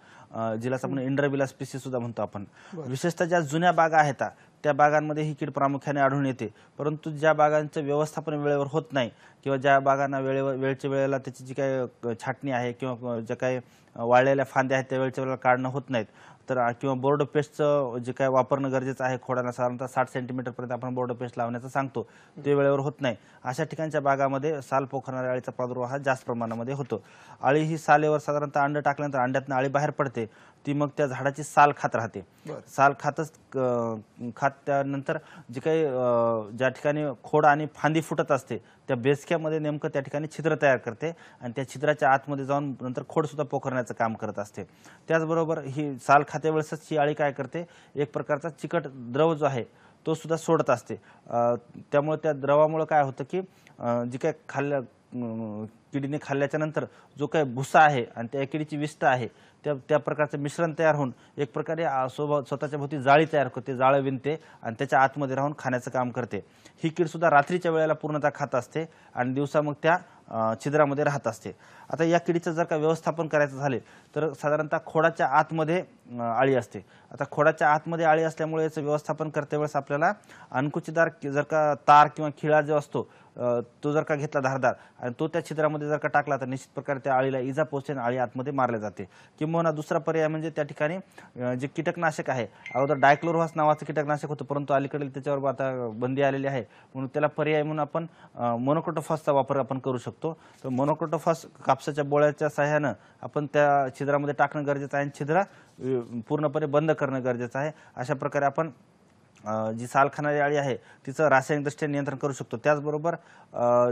S2: जिला आपण इंडरबिला स्पीसी सुद्धा म्हणतो आपण विशेषतः ज्या जुन्या बागा आहेत त्या बागांमध्ये ही कीड प्रामुख्याने आढळून येते परंतु ज्या बागांचं व्यवस्थापन वेळेवर होत नाही किंवा ज्या बागांना वेळेवर वेळच्या वेळेला त्याची जी काय छाटणी आहे किंवा ज्या काही वाळलेल्या फांद्या आहेत त्या वेळच्या वेळेला काढणं होत नाहीत तर किंवा बोर्ड पेस्टचं जे काय वापरणं गरजेचं आहे खोडाला साधारणतः साठ सेंटीमीटरपर्यंत आपण बोर्ड पेस्ट लावण्याचं सांगतो ते वेळेवर होत नाही अशा ठिकाणच्या बागामध्ये साल पोखरणाऱ्या अळीचा प्रादुर्भाव हा जास्त प्रमाणामध्ये होतो अळी ही सालेवर साधारणतः अंड टाकल्यानंतर अंड्यातनं अळी बाहेर पडते ती मग त्या झाडाची साल खात राहते साल खातच खात त्यानंतर जे काही ज्या ठिकाणी खोड आणि फांदी फुटत असते त्या बेसक्यामध्ये नेमकं त्या ठिकाणी छिद्र तयार करते आणि त्या छिद्राच्या आतमध्ये जाऊन नंतर खोडसुद्धा पोखरण्याचं काम करत असते त्याचबरोबर ही साल खात्यावेळेसच ही आळी काय करते एक प्रकारचा चिकट द्रव जो आहे तो सुद्धा सोडत असते त्यामुळे त्या द्रवामुळे काय होतं की जी काय खाल्ल्या किडीने खाल्ल्याच्या नंतर जो काही भुसा आहे आणि त्या किडीची विष्ट आहे त्या त्या प्रकारचं मिश्रण तयार होऊन एक प्रकारे स्वभाव स्वतःच्या भोवती जाळी तयार करते जाळं विणते आणि त्याच्या आतमध्ये राहून खाण्याचं काम करते ही किडसुद्धा रात्रीच्या वेळेला पूर्णतः खात असते आणि दिवसा मग त्या छिद्रामध्ये राहत असते आता या किडीचं जर का व्यवस्थापन करायचं झाले तर साधारणतः खोडाच्या आतमध्ये आळी असते आता खोडाच्या आतमध्ये आळी असल्यामुळे याचं व्यवस्थापन करते वेळेस आपल्याला अणकुचीदार जर का तार किंवा खिळा जो असतो तो जर का घेतला धारदार आणि तो त्या छिद्रामध्ये जर का टाकला तर निश्चित प्रकारे त्या आळीला इजा पोहोचते आणि आळी आतमध्ये मारले जाते किंवा दुसरा पर्याय म्हणजे त्या ठिकाणी जे कीटकनाशक आहे अगोदर डायक्लोरोहास नावाचं कीटकनाशक होतं परंतु अलीकडे त्याच्यावर आता बंदी आलेली आहे म्हणून त्याला पर्याय म्हणून आपण मोनोक्रोटोफॉसचा वापर आपण करू शकतो तर मोनोक्रोटोफॉस कापसाच्या बोळ्याच्या सहाय्यानं आपण त्या छिद्रामध्ये टाकणं गरजेचं आहे आणि छिद्रा पूर्णपणे बंद करणं गरजेचं आहे अशा प्रकारे आपण जी सालखानारी आळी आहे तिचं रासायनिक नियंत्रण करू शकतो त्याचबरोबर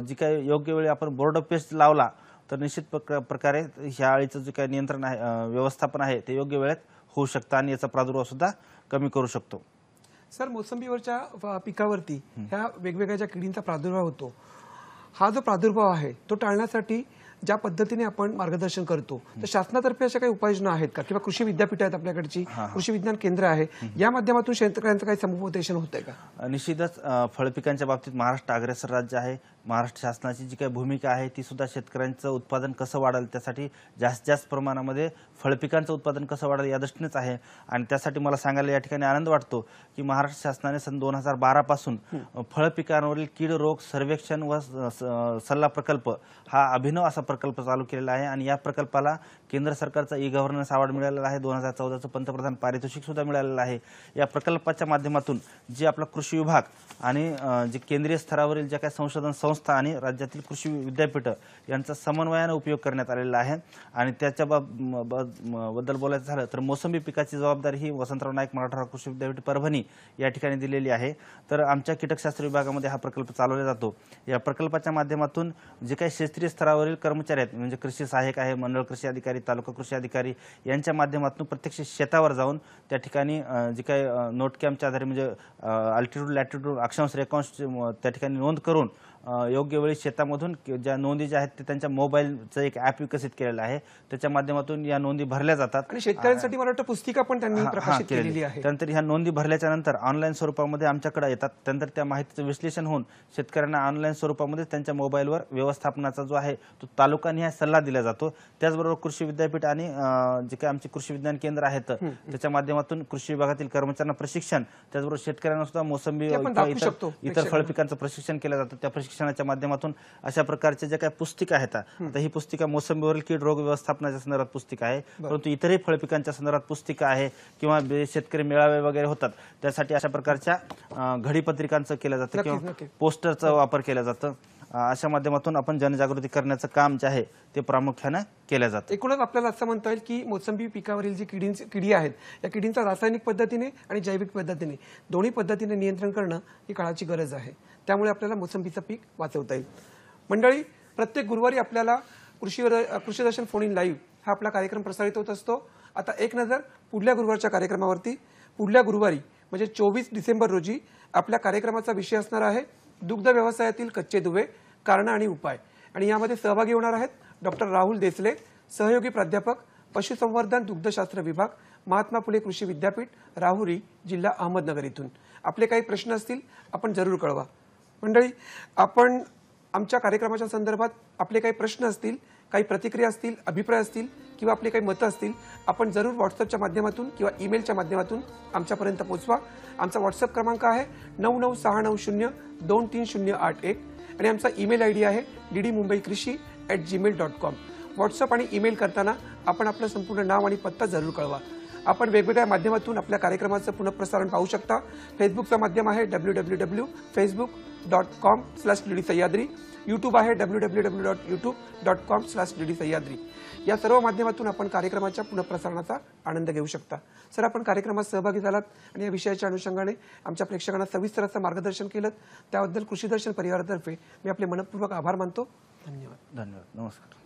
S2: जी काही योग्य वेळी आपण बोर्ड पेस्ट लावला तर निश्चित प्रकारे ह्या अळीचं जे काही नियंत्रण आहे व्यवस्थापन आहे ते योग्य वेळेत होऊ शकतं आणि याचा प्रादुर्भाव सुद्धा कमी करू शकतो
S1: सर मोसंबीवरच्या पिकावरती ह्या वेगवेगळ्या ज्या किडींचा प्रादुर्भाव होतो हा जो प्रादुर्भाव आहे तो टाळण्यासाठी ज्या पद्धतीने आपण मार्गदर्शन करतो तर शासनातर्फे अशा काही उपाययोजना आहेत का किंवा कृषी विद्यापीठ आहेत आपल्याकडची कृषी विज्ञान केंद्र आहे या माध्यमातून शेतकऱ्यांचं काही समुपदेशन होतंय का निश्चितच
S2: फळपिकांच्या बाबतीत महाराष्ट्र अग्रेसर राज्य आहे महाराष्ट्र शासनाची जी काही भूमिका आहे ती सुद्धा शेतकऱ्यांचं उत्पादन कसं वाढेल त्यासाठी जास्त जास्त प्रमाणामध्ये फळपिकांचं उत्पादन कसं वाढेल या दृष्टीनेच आहे आणि त्यासाठी मला सांगायला या ठिकाणी आनंद वाटतो की महाराष्ट्र शासनाने सन दोन हजार बारापासून फळपिकांवरील कीड रोग सर्वेक्षण व सल्ला प्रकल्प हा अभिनव असा प्रकल्प चालू केलेला आहे आणि या प्रकल्पाला केंद्र सरकारचा ई गव्हर्नन्स अवॉर्ड मिळालेला आहे दोन हजार चौदाचं पंतप्रधान पारितोषिक सुद्धा मिळालेलं आहे या प्रकल्पाच्या माध्यमातून जे आपला कृषी विभाग आणि जे केंद्रीय स्तरावरील ज्या काही संशोधन संस्था संस्था आणि राज्यातील कृषी विद्यापीठ यांचा समन्वयानं उपयोग करण्यात आलेला आहे आणि त्याच्या बद्दल बोलायचं झालं तर मोसंबी पिकाची जबाबदारी ही वसंतराव नाईक मराठवाडा कृषी विद्यापीठ परभणी या ठिकाणी दिलेली आहे तर आमच्या कीटकशास्त्र विभागामध्ये हा प्रकल्प चालवला जातो या प्रकल्पाच्या माध्यमातून जे काही क्षेत्रीय स्तरावरील कर्मचारी आहेत म्हणजे कृषी सहाय्यक आहे मंडळ कृषी अधिकारी तालुका कृषी अधिकारी यांच्या माध्यमातून प्रत्यक्ष शेतावर जाऊन त्या ठिकाणी जे काही नोट आधारे म्हणजे अल्टिट्यूड लॅटिट्यूड अक्षांश रेकॉन्स त्या ठिकाणी नोंद करून योग्य वेळी शेतामधून ज्या नोंदी ज्या आहेत ते त्यांच्या मोबाईलचं एक ऍप विकसित केलेलं आहे त्याच्या माध्यमातून या नोंदी भरल्या जातात आणि शेतकऱ्यांसाठी मला वाटतं पुस्तिका पण
S1: त्यांनी प्रकाशित केलेली आहे त्यानंतर
S2: ह्या नोंदी भरल्याच्या नंतर ऑनलाईन स्वरूपामध्ये आमच्याकडे येतात त्यानंतर त्या माहितीचं विश्लेषण होऊन शेतकऱ्यांना ऑनलाईन स्वरूपामध्ये त्यांच्या मोबाईलवर व्यवस्थापनाचा जो आहे तो तालुकाने हा सल्ला दिला जातो त्याचबरोबर कृषी विद्यापीठ आणि जे काही आमचे कृषी विज्ञान केंद्र आहेत त्याच्या माध्यमातून कृषी विभागातील कर्मचाऱ्यांना प्रशिक्षण त्याचबरोबर शेतकऱ्यांना सुद्धा मोसंबी इतर फळ पिकांचं प्रशिक्षण केलं जातं त्या प्रशिक्षण शिक्षणाच्या माध्यमातून अशा प्रकारच्या ज्या काही पुस्तिका आहेत आता ही पुस्तिका मोसंबीवरील कीड रोग व्यवस्थापनाच्या संदर्भात पुस्तिका आहे परंतु इतरही फळपिकांच्या संदर्भात पुस्तिका आहे किंवा शेतकरी मेळावे वगैरे होतात त्यासाठी अशा प्रकारच्या घडीपत्रिकांचं पत्रिकांचं केलं जातं किंवा पोस्टरचा वापर केला जातं अशा माध्यमातून आपण जनजागृती करण्याचं काम जे आहे
S1: ते प्रामुख्यानं केलं जातं एकूणच आपल्याला असं म्हणता येईल की मोसंबी पिकावरील जी किडी आहेत या किडींचा रासायनिक पद्धतीने आणि जैविक पद्धतीने दोन्ही पद्धतीने नियंत्रण करणं ही काळाची गरज आहे त्यामुळे आपल्याला मोसंबीचं पीक वाचवता येईल मंडळी प्रत्येक गुरुवारी आपल्याला कृषी कृषी दर्शन फोन इन लाईव्ह हा आपला कार्यक्रम प्रसारित होत असतो आता एक नजर पुढल्या गुरुवारच्या कार्यक्रमावरती पुढल्या गुरुवारी म्हणजे चोवीस डिसेंबर रोजी आपल्या कार्यक्रमाचा विषय असणार आहे दुग्ध व्यवसायातील कच्चे दुवे कारणं आणि उपाय आणि यामध्ये सहभागी होणार आहेत डॉक्टर राहुल देसले सहयोगी प्राध्यापक पशुसंवर्धन दुग्धशास्त्र विभाग महात्मा फुले कृषी विद्यापीठ राहुरी जिल्हा अहमदनगर इथून आपले काही प्रश्न असतील आपण जरूर कळवा मंडळी आपण आमच्या कार्यक्रमाच्या संदर्भात आपले काही प्रश्न असतील काही प्रतिक्रिया असतील अभिप्राय असतील किंवा आपले काही मतं असतील आपण जरूर व्हॉट्सअपच्या माध्यमातून किंवा ईमेलच्या माध्यमातून आमच्यापर्यंत पोहोचवा आमचा व्हॉट्सअप क्रमांक आहे नऊ नऊ सहा नऊ शून्य दोन तीन शून्य आठ एक आणि आमचा ईमेल आय डी आहे D D Mumbai Krishi at Gmail dot com WhatsApp आणि ईमेल करताना आपण आपलं संपूर्ण नाव आणि पत्ता जरूर कळवा आपण वेगवेगळ्या माध्यमातून आपल्या कार्यक्रमाचं पुनःप्रसारण पाहू शकता फेसबुकचं माध्यम आहे W W W Facebook dot com slash D D Sahyadri YouTube आहे W W W dot YouTube dot com slash D D Sahyadri या सर्व माध्यमातून आपण कार्यक्रमाच्या पुनःप्रसारणाचा आनंद घेऊ शकता सर आपण कार्यक्रमात सहभागी झालात आणि या विषयाच्या अनुषंगाने आमच्या प्रेक्षकांना सविस्तर असं मार्गदर्शन केलं त्याबद्दल कृषीदर्शन परिवारातर्फे मी आपले मनपूर्वक आभार मानतो
S2: धन्यवाद धन्यवाद नमस्कार